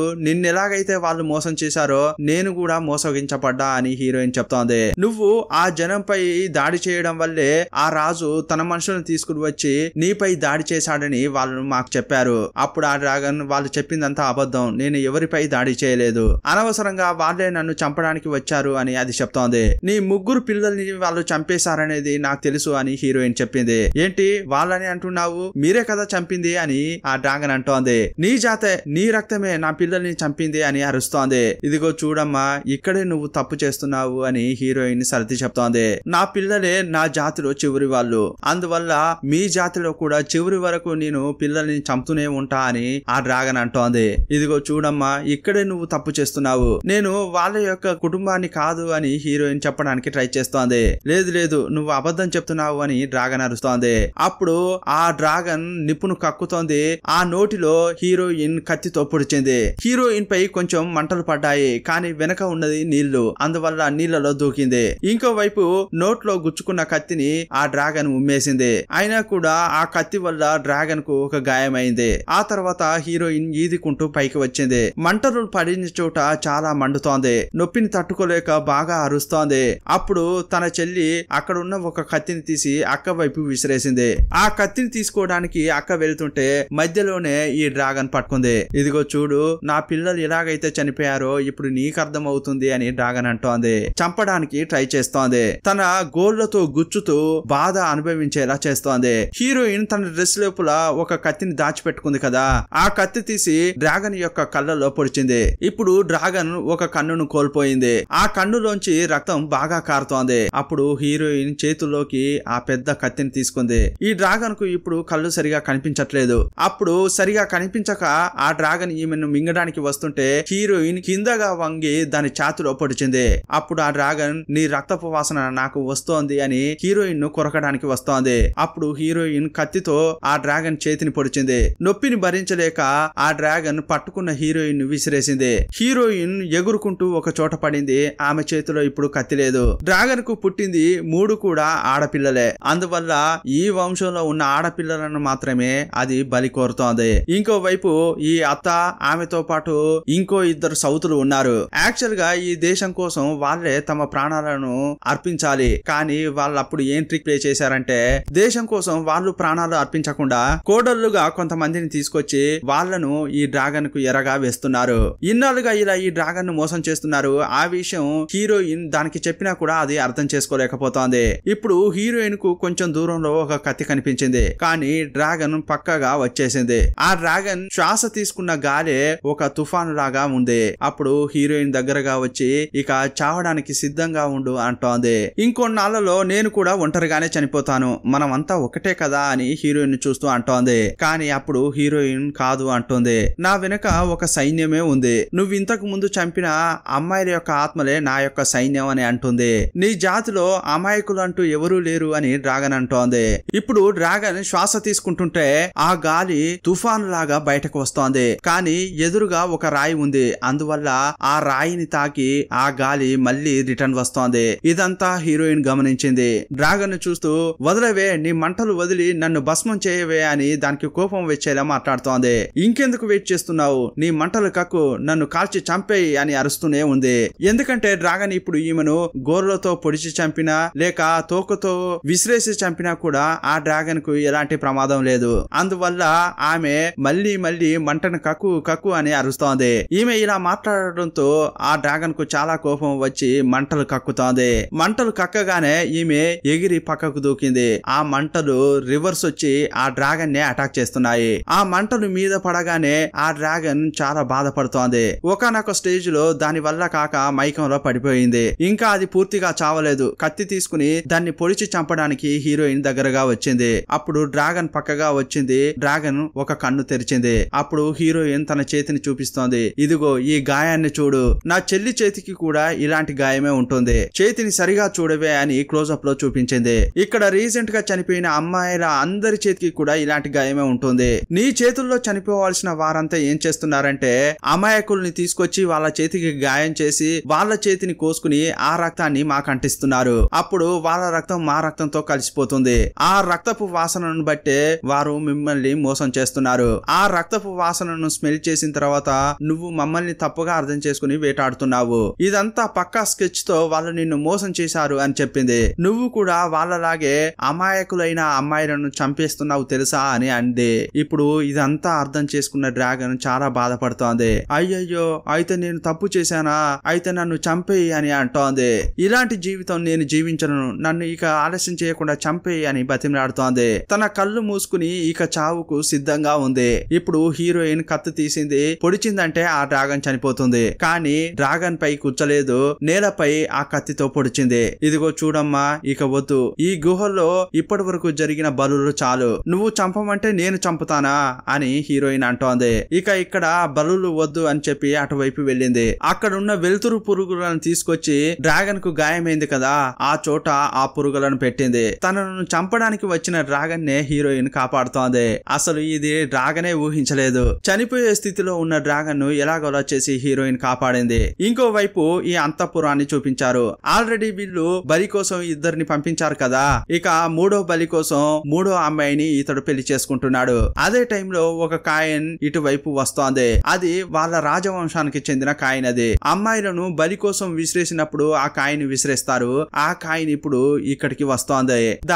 ఎలాగైతే వాళ్ళు మోసం చేశారో నేను కూడా మోసగించబడ్డా అని హీరోయిన్ చెప్తోంది నువ్వు ఆ జనంపై దాడి చేయడం వల్లే ఆ రాజు తన మనుషులను తీసుకుని వచ్చి నీపై దాడి చేశాడని వాళ్ళు మాకు చెప్పారు అప్పుడు ఆ డ్రాగన్ వాళ్ళు చెప్పిందంతా అబద్ధం నేను ఎవరిపై దాడి చేయలేదు అనవసరంగా వాళ్ళే నన్ను చంపడానికి వచ్చారు అని అది చెప్తోంది నీ ముగ్గురు పిల్లల్ని వాళ్ళు చంపేశారనేది నాకు తెలుసు అని హీరోయిన్ చెప్పింది చెప్పింది ఏంటి వాళ్ళని అంటున్నావు మీరే కదా చంపింది అని ఆ డ్రాగన్ అంటోంది నీ జాతే నీ రక్తమే నా పిల్లల్ని చంపింది అని అరుస్తోంది ఇదిగో చూడమ్మా ఇక్కడే నువ్వు తప్పు చేస్తున్నావు అని హీరోయిన్ సర్ది చెప్తోంది నా పిల్లలే నా జాతిలో చివరి వాళ్ళు అందువల్ల మీ జాతిలో కూడా చివరి వరకు నేను పిల్లల్ని చంపుతూనే ఉంటా అని ఆ డ్రాగన్ అంటోంది ఇదిగో చూడమ్మా ఇక్కడే నువ్వు తప్పు చేస్తున్నావు నేను వాళ్ళ యొక్క కుటుంబాన్ని కాదు అని హీరోయిన్ చెప్పడానికి ట్రై చేస్తోంది లేదు లేదు నువ్వు అబద్ధం చెప్తున్నావు అని డ్రాగన్ నడుస్తోంది అప్పుడు ఆ డ్రాగన్ నిప్పును కక్కుతోంది ఆ నోటిలో హీరోయిన్ కత్తితో పొడిచింది హీరోయిన్ పై కొంచెం మంటలు పడ్డాయి కానీ వెనక ఉన్నది నీళ్లు అందువల్ల నీళ్లలో దూకింది ఇంకో వైపు నోట్లో గుచ్చుకున్న కత్తిని ఆ డ్రాగన్ ఉమ్మేసింది అయినా కూడా ఆ కత్తి వల్ల డ్రాగన్ కు ఒక గాయమైంది ఆ తర్వాత హీరోయిన్ ఈదుకుంటూ పైకి వచ్చింది మంటలు పడిన చోట చాలా మండుతోంది నొప్పిని తట్టుకోలేక బాగా అరుస్తోంది అప్పుడు తన చెల్లి అక్కడున్న ఒక కత్తిని తీసి అక్క వైపు వైపు విసిరేసింది ఆ కత్తిని తీసుకోవడానికి అక్క వెళ్తుంటే మధ్యలోనే ఈ డ్రాగన్ పట్టుకుంది ఇదిగో చూడు నా పిల్లలు ఎలాగైతే చనిపోయారో ఇప్పుడు నీకు అర్థం అవుతుంది అని డ్రాగన్ అంటోంది చంపడానికి ట్రై చేస్తోంది తన గోళ్లతో గుచ్చుతూ బాధ అనుభవించేలా చేస్తోంది హీరోయిన్ తన డ్రెస్ లోపల ఒక కత్తిని దాచిపెట్టుకుంది కదా ఆ కత్తి తీసి డ్రాగన్ యొక్క కళ్ళలో పొడిచింది ఇప్పుడు డ్రాగన్ ఒక కన్నును కోల్పోయింది ఆ కన్నులోంచి రక్తం బాగా కారుతోంది అప్పుడు హీరోయిన్ చేతుల్లోకి ఆ పెద్ద కత్తిని శక్తిని తీసుకుంది ఈ డ్రాగన్ కు ఇప్పుడు కళ్ళు సరిగా కనిపించట్లేదు అప్పుడు సరిగా కనిపించక ఆ డ్రాగన్ ఈమెను మింగడానికి వస్తుంటే హీరోయిన్ కిందగా వంగి దాని చాతులో పొడిచింది అప్పుడు ఆ డ్రాగన్ నీ రక్తపు వాసన నాకు వస్తోంది అని హీరోయిన్ ను కొరకడానికి వస్తోంది అప్పుడు హీరోయిన్ కత్తితో ఆ డ్రాగన్ చేతిని పొడిచింది నొప్పిని భరించలేక ఆ డ్రాగన్ పట్టుకున్న హీరోయిన్ ను విసిరేసింది హీరోయిన్ ఎగురుకుంటూ ఒక చోట పడింది ఆమె చేతిలో ఇప్పుడు కత్తి లేదు డ్రాగన్ కు పుట్టింది మూడు కూడా ఆడపిల్లలే అందువల్ల అందువల్ల ఈ వంశంలో ఉన్న ఆడపిల్లలను మాత్రమే అది బలి కోరుతోంది ఇంకోవైపు ఈ అత్త ఆమెతో పాటు ఇంకో ఇద్దరు సౌతులు ఉన్నారు యాక్చువల్ గా ఈ దేశం కోసం వాళ్ళే తమ ప్రాణాలను అర్పించాలి కానీ వాళ్ళు అప్పుడు ఏం ట్రిక్ ప్లే చేశారంటే దేశం కోసం వాళ్ళు ప్రాణాలు అర్పించకుండా కోడళ్లుగా కొంతమందిని తీసుకొచ్చి వాళ్ళను ఈ డ్రాగన్ కు ఎరగా వేస్తున్నారు ఇన్నాళ్ళుగా ఇలా ఈ డ్రాగన్ ను మోసం చేస్తున్నారు ఆ విషయం హీరోయిన్ దానికి చెప్పినా కూడా అది అర్థం చేసుకోలేకపోతోంది ఇప్పుడు హీరోయిన్ కు కొంచెం దూరంలో ఒక కత్తి కనిపించింది కానీ డ్రాగన్ పక్కగా వచ్చేసింది ఆ డ్రాగన్ శ్వాస తీసుకున్న గాలి ఒక తుఫాను లాగా ఉంది అప్పుడు హీరోయిన్ దగ్గరగా వచ్చి ఇక చావడానికి సిద్ధంగా ఉండు అంటోంది ఇంకొన్నాళ్లలో నేను కూడా ఒంటరిగానే చనిపోతాను మనం అంతా ఒకటే కదా అని హీరోయిన్ చూస్తూ అంటోంది కానీ అప్పుడు హీరోయిన్ కాదు అంటుంది నా వెనుక ఒక సైన్యమే ఉంది నువ్వు ఇంతకు ముందు చంపిన అమ్మాయిల యొక్క ఆత్మలే నా యొక్క సైన్యం అని అంటుంది నీ జాతిలో అమాయకులు అంటూ ఎవరూ లేరు అని డ్రాగన్ అంటుంది అంటోంది ఇప్పుడు డ్రాగన్ శ్వాస తీసుకుంటుంటే ఆ గాలి తుఫాను లాగా బయటకు వస్తోంది కానీ ఎదురుగా ఒక రాయి ఉంది అందువల్ల ఆ రాయిని తాకి ఆ గాలి మళ్ళీ రిటర్న్ వస్తోంది ఇదంతా హీరోయిన్ గమనించింది డ్రాగన్ చూస్తూ వదిలవే నీ మంటలు వదిలి నన్ను భస్మం చేయవే అని దానికి కోపం వచ్చేలా మాట్లాడుతోంది ఇంకెందుకు వెయిట్ చేస్తున్నావు నీ మంటలు కక్కు నన్ను కాల్చి చంపేయి అని అరుస్తూనే ఉంది ఎందుకంటే డ్రాగన్ ఇప్పుడు ఈమెను గోర్లతో పొడిచి చంపినా లేక తోకతో విసిరేసి చంపిన చంపినా కూడా ఆ డ్రాగన్ కు ఎలాంటి ప్రమాదం లేదు అందువల్ల ఆమె మళ్ళీ మళ్ళీ మంటను కక్కు కక్కు అని అరుస్తోంది ఈమె ఇలా మాట్లాడటంతో ఆ డ్రాగన్ కు చాలా కోపం వచ్చి మంటలు కక్కుతోంది మంటలు కక్కగానే ఈమె ఎగిరి పక్కకు దూకింది ఆ మంటలు రివర్స్ వచ్చి ఆ డ్రాగన్ ని అటాక్ చేస్తున్నాయి ఆ మంటలు మీద పడగానే ఆ డ్రాగన్ చాలా బాధపడుతోంది ఒకనొక స్టేజ్ లో దాని వల్ల కాక మైకంలో పడిపోయింది ఇంకా అది పూర్తిగా చావలేదు కత్తి తీసుకుని దాన్ని పొడిచి చంపడానికి హీరోయిన్ హీరోయిన్ దగ్గరగా వచ్చింది అప్పుడు డ్రాగన్ పక్కగా వచ్చింది డ్రాగన్ ఒక కన్ను తెరిచింది అప్పుడు హీరోయిన్ తన చేతిని చూపిస్తోంది ఇదిగో ఈ గాయాన్ని చూడు నా చెల్లి చేతికి కూడా ఇలాంటి గాయమే ఉంటుంది చేతిని సరిగా చూడవే అని క్లోజప్ లో చూపించింది ఇక్కడ రీసెంట్ గా చనిపోయిన అమ్మాయిల అందరి చేతికి కూడా ఇలాంటి గాయమే ఉంటుంది నీ చేతుల్లో చనిపోవాల్సిన వారంతా ఏం చేస్తున్నారంటే అమాయకుల్ని తీసుకొచ్చి వాళ్ళ చేతికి గాయం చేసి వాళ్ళ చేతిని కోసుకుని ఆ రక్తాన్ని మాకంటిస్తున్నారు అప్పుడు వాళ్ళ రక్తం మా రక్తంతో కలిసిపోతుంది కనిపిస్తుంది ఆ రక్తపు వాసనను బట్టే వారు మిమ్మల్ని మోసం చేస్తున్నారు ఆ రక్తపు వాసనను స్మెల్ చేసిన తర్వాత నువ్వు మమ్మల్ని తప్పుగా అర్థం చేసుకుని వేటాడుతున్నావు ఇదంతా పక్కా స్కెచ్ తో వాళ్ళు నిన్ను మోసం చేశారు అని చెప్పింది నువ్వు కూడా వాళ్ళలాగే అమాయకులైన అమ్మాయిలను చంపేస్తున్నావు తెలుసా అని అంది ఇప్పుడు ఇదంతా అర్థం చేసుకున్న డ్రాగన్ చాలా బాధపడుతోంది అయ్యయ్యో అయితే నేను తప్పు చేశానా అయితే నన్ను చంపేయి అని అంటోంది ఇలాంటి జీవితం నేను జీవించను నన్ను ఇక ఆలస్యం చేయకుండా చంపే చంపే అని బతిమలాడుతోంది తన కళ్ళు మూసుకుని ఇక చావుకు సిద్ధంగా ఉంది ఇప్పుడు హీరోయిన్ కత్తి తీసింది పొడిచిందంటే ఆ డ్రాగన్ చనిపోతుంది కానీ డ్రాగన్ పై కూర్చలేదు నేలపై ఆ కత్తితో పొడిచింది ఇదిగో చూడమ్మా ఇక వద్దు ఈ గుహలో ఇప్పటి వరకు జరిగిన బలు చాలు నువ్వు చంపమంటే నేను చంపుతానా అని హీరోయిన్ అంటోంది ఇక ఇక్కడ బలులు వద్దు అని చెప్పి అటువైపు వెళ్ళింది అక్కడున్న వెలుతురు పురుగులను తీసుకొచ్చి డ్రాగన్ కు గాయమైంది కదా ఆ చోట ఆ పురుగులను పెట్టింది తనను తనను చంపడానికి వచ్చిన డ్రాగన్నే హీరోయిన్ కాపాడుతోంది అసలు ఇది డ్రాగనే ఊహించలేదు చనిపోయే స్థితిలో ఉన్న డ్రాగన్ ను ఎలాగోలా చేసి హీరోయిన్ కాపాడింది ఇంకోవైపు ఈ అంతఃపురాన్ని చూపించారు ఆల్రెడీ వీళ్ళు బలి కోసం ఇద్దరిని పంపించారు కదా ఇక మూడో బలి కోసం మూడో అమ్మాయిని ఇతడు పెళ్లి చేసుకుంటున్నాడు అదే టైంలో ఒక కాయన్ ఇటువైపు వస్తోంది అది వాళ్ళ రాజవంశానికి చెందిన కాయన్ అది అమ్మాయిలను బలి కోసం విసిరేసినప్పుడు ఆ కాయని విసిరేస్తారు ఆ కాయన్ ఇప్పుడు ఇక్కడికి వస్తోంది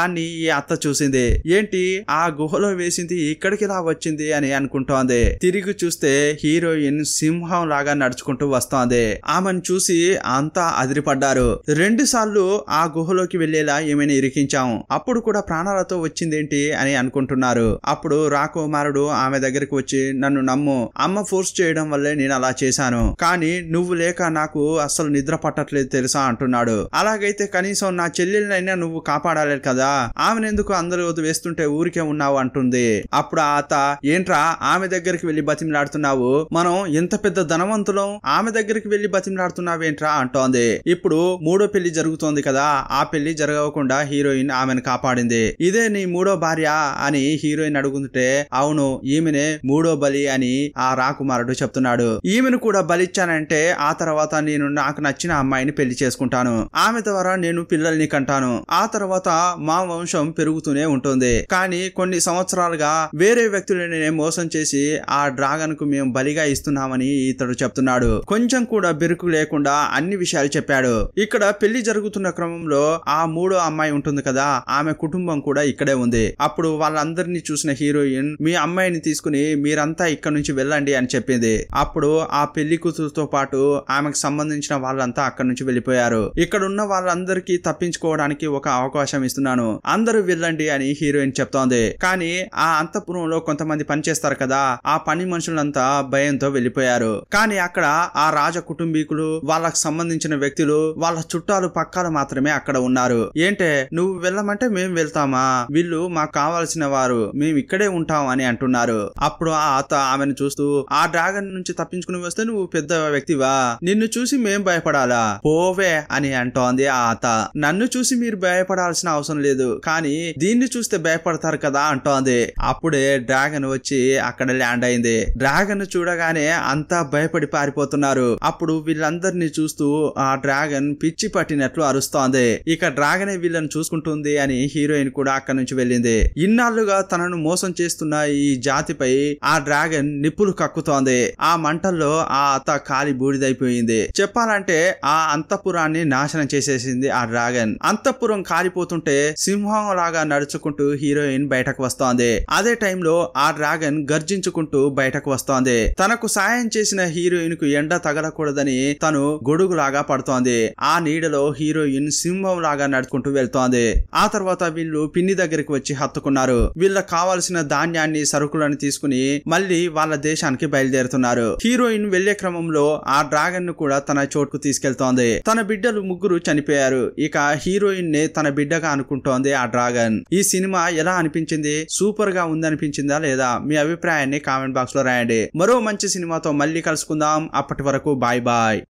దాన్ని ఈ అత్త చూసింది ఏంటి ఆ గుహలో వేసింది ఇక్కడికి ఇలా వచ్చింది అని అనుకుంటోంది తిరిగి చూస్తే హీరోయిన్ సింహం లాగా నడుచుకుంటూ వస్తోంది ఆమెను చూసి అంతా అదిరిపడ్డారు రెండు సార్లు ఆ గుహలోకి వెళ్లేలా ఏమైనా ఇరికించాం అప్పుడు కూడా ప్రాణాలతో వచ్చిందేంటి అని అనుకుంటున్నారు అప్పుడు రాకుమారుడు ఆమె దగ్గరికి వచ్చి నన్ను నమ్ము అమ్మ ఫోర్స్ చేయడం వల్లే నేను అలా చేశాను కానీ నువ్వు లేక నాకు అస్సలు నిద్ర పట్టట్లేదు తెలుసా అంటున్నాడు అలాగైతే కనీసం నా చెల్లెలనైనా నువ్వు కాపాడాలి కదా ఆమెనెందుకు అందరూ వేస్తుంటే ఊరికే ఉన్నావు అంటుంది అప్పుడు ఆత ఏంట్రా ఆమె దగ్గరికి వెళ్లి బతిమిలాడుతున్నావు మనం ఎంత పెద్ద ధనవంతులం ఆమె దగ్గరికి వెళ్లి బతిమిలాడుతున్నావేంట్రా అంటోంది ఇప్పుడు మూడో పెళ్లి జరుగుతోంది కదా ఆ పెళ్లి జరగకుండా హీరోయిన్ ఆమెను కాపాడింది ఇదే నీ మూడో భార్య అని హీరోయిన్ అడుగుతుంటే అవును ఈమెనే మూడో బలి అని ఆ రాకుమారుడు చెప్తున్నాడు ఈమెను కూడా బలిచ్చానంటే ఆ తర్వాత నేను నాకు నచ్చిన అమ్మాయిని పెళ్లి చేసుకుంటాను ఆమె ద్వారా నేను పిల్లల్ని కంటాను ఆ తర్వాత మా వంశం పెరుగుతూనే ఉంటుంది కానీ కొన్ని సంవత్సరాలుగా వేరే వ్యక్తులనే మోసం చేసి ఆ డ్రాగన్ కు మేము బలిగా ఇస్తున్నామని ఇతడు చెప్తున్నాడు కొంచెం కూడా బెరుకు లేకుండా అన్ని విషయాలు చెప్పాడు ఇక్కడ పెళ్లి జరుగుతున్న క్రమంలో ఆ మూడో అమ్మాయి ఉంటుంది కదా ఆమె కుటుంబం కూడా ఇక్కడే ఉంది అప్పుడు వాళ్ళందరినీ చూసిన హీరోయిన్ మీ అమ్మాయిని తీసుకుని మీరంతా ఇక్కడ నుంచి వెళ్ళండి అని చెప్పింది అప్పుడు ఆ పెళ్లి కూతురుతో పాటు ఆమెకు సంబంధించిన వాళ్ళంతా అక్కడ నుంచి వెళ్ళిపోయారు ఇక్కడ ఉన్న వాళ్ళందరికీ తప్పించుకోవడానికి ఒక అవకాశం ఇస్తున్నాను అందరూ వెళ్ళండి అని హీరోయిన్ చెప్తోంది కానీ ఆ అంతఃపురంలో కొంతమంది పనిచేస్తారు కదా ఆ పని మనుషులంతా భయంతో వెళ్ళిపోయారు కానీ అక్కడ ఆ రాజ కుటుంబీకులు వాళ్ళకు సంబంధించిన వ్యక్తులు వాళ్ళ చుట్టాలు పక్కాలు మాత్రమే అక్కడ ఉన్నారు ఏంటే నువ్వు వెళ్ళమంటే మేము వెళ్తామా వీళ్ళు మాకు కావాల్సిన వారు మేము ఇక్కడే ఉంటాం అని అంటున్నారు అప్పుడు ఆ అత్త ఆమెను చూస్తూ ఆ డ్రాగన్ నుంచి తప్పించుకుని వస్తే నువ్వు పెద్ద వ్యక్తివా నిన్ను చూసి మేం భయపడాలా పోవే అని అంటోంది ఆ అత్త నన్ను చూసి మీరు భయపడాల్సిన అవసరం లేదు లేదు కానీ దీన్ని చూస్తే భయపడతారు కదా అంటోంది అప్పుడే డ్రాగన్ వచ్చి అక్కడ ల్యాండ్ అయింది డ్రాగన్ చూడగానే అంతా భయపడి పారిపోతున్నారు అప్పుడు వీళ్ళందరినీ చూస్తూ ఆ డ్రాగన్ పిచ్చి పట్టినట్లు అరుస్తోంది ఇక డ్రాగన్ వీళ్ళని చూసుకుంటుంది అని హీరోయిన్ కూడా అక్కడ నుంచి వెళ్ళింది ఇన్నాళ్లుగా తనను మోసం చేస్తున్న ఈ జాతిపై ఆ డ్రాగన్ నిప్పులు కక్కుతోంది ఆ మంటల్లో ఆ అత్త కాలి బూడిదైపోయింది చెప్పాలంటే ఆ అంతఃపురాన్ని నాశనం చేసేసింది ఆ డ్రాగన్ అంతఃపురం కాలిపోతుంటే సింహ సింహం లాగా నడుచుకుంటూ హీరోయిన్ బయటకు వస్తోంది అదే టైంలో ఆ డ్రాగన్ గర్జించుకుంటూ బయటకు వస్తోంది తనకు సాయం చేసిన హీరోయిన్ కు ఎండ తగలకూడదని తను గొడుగులాగా పడుతోంది ఆ నీడలో హీరోయిన్ సింహం లాగా నడుచుకుంటూ వెళ్తోంది ఆ తర్వాత వీళ్ళు పిన్ని దగ్గరికి వచ్చి హత్తుకున్నారు వీళ్ళకి కావాల్సిన ధాన్యాన్ని సరుకులను తీసుకుని మళ్ళీ వాళ్ళ దేశానికి బయలుదేరుతున్నారు హీరోయిన్ వెళ్లే క్రమంలో ఆ డ్రాగన్ ను కూడా తన చోటుకు తీసుకెళ్తోంది తన బిడ్డలు ముగ్గురు చనిపోయారు ఇక హీరోయిన్ నే తన బిడ్డగా అనుకుంటోంది ఉంది ఆ డ్రాగన్ ఈ సినిమా ఎలా అనిపించింది సూపర్ గా ఉంది అనిపించిందా లేదా మీ అభిప్రాయాన్ని కామెంట్ బాక్స్ లో రాయండి మరో మంచి సినిమాతో మళ్ళీ కలుసుకుందాం అప్పటి వరకు బాయ్ బాయ్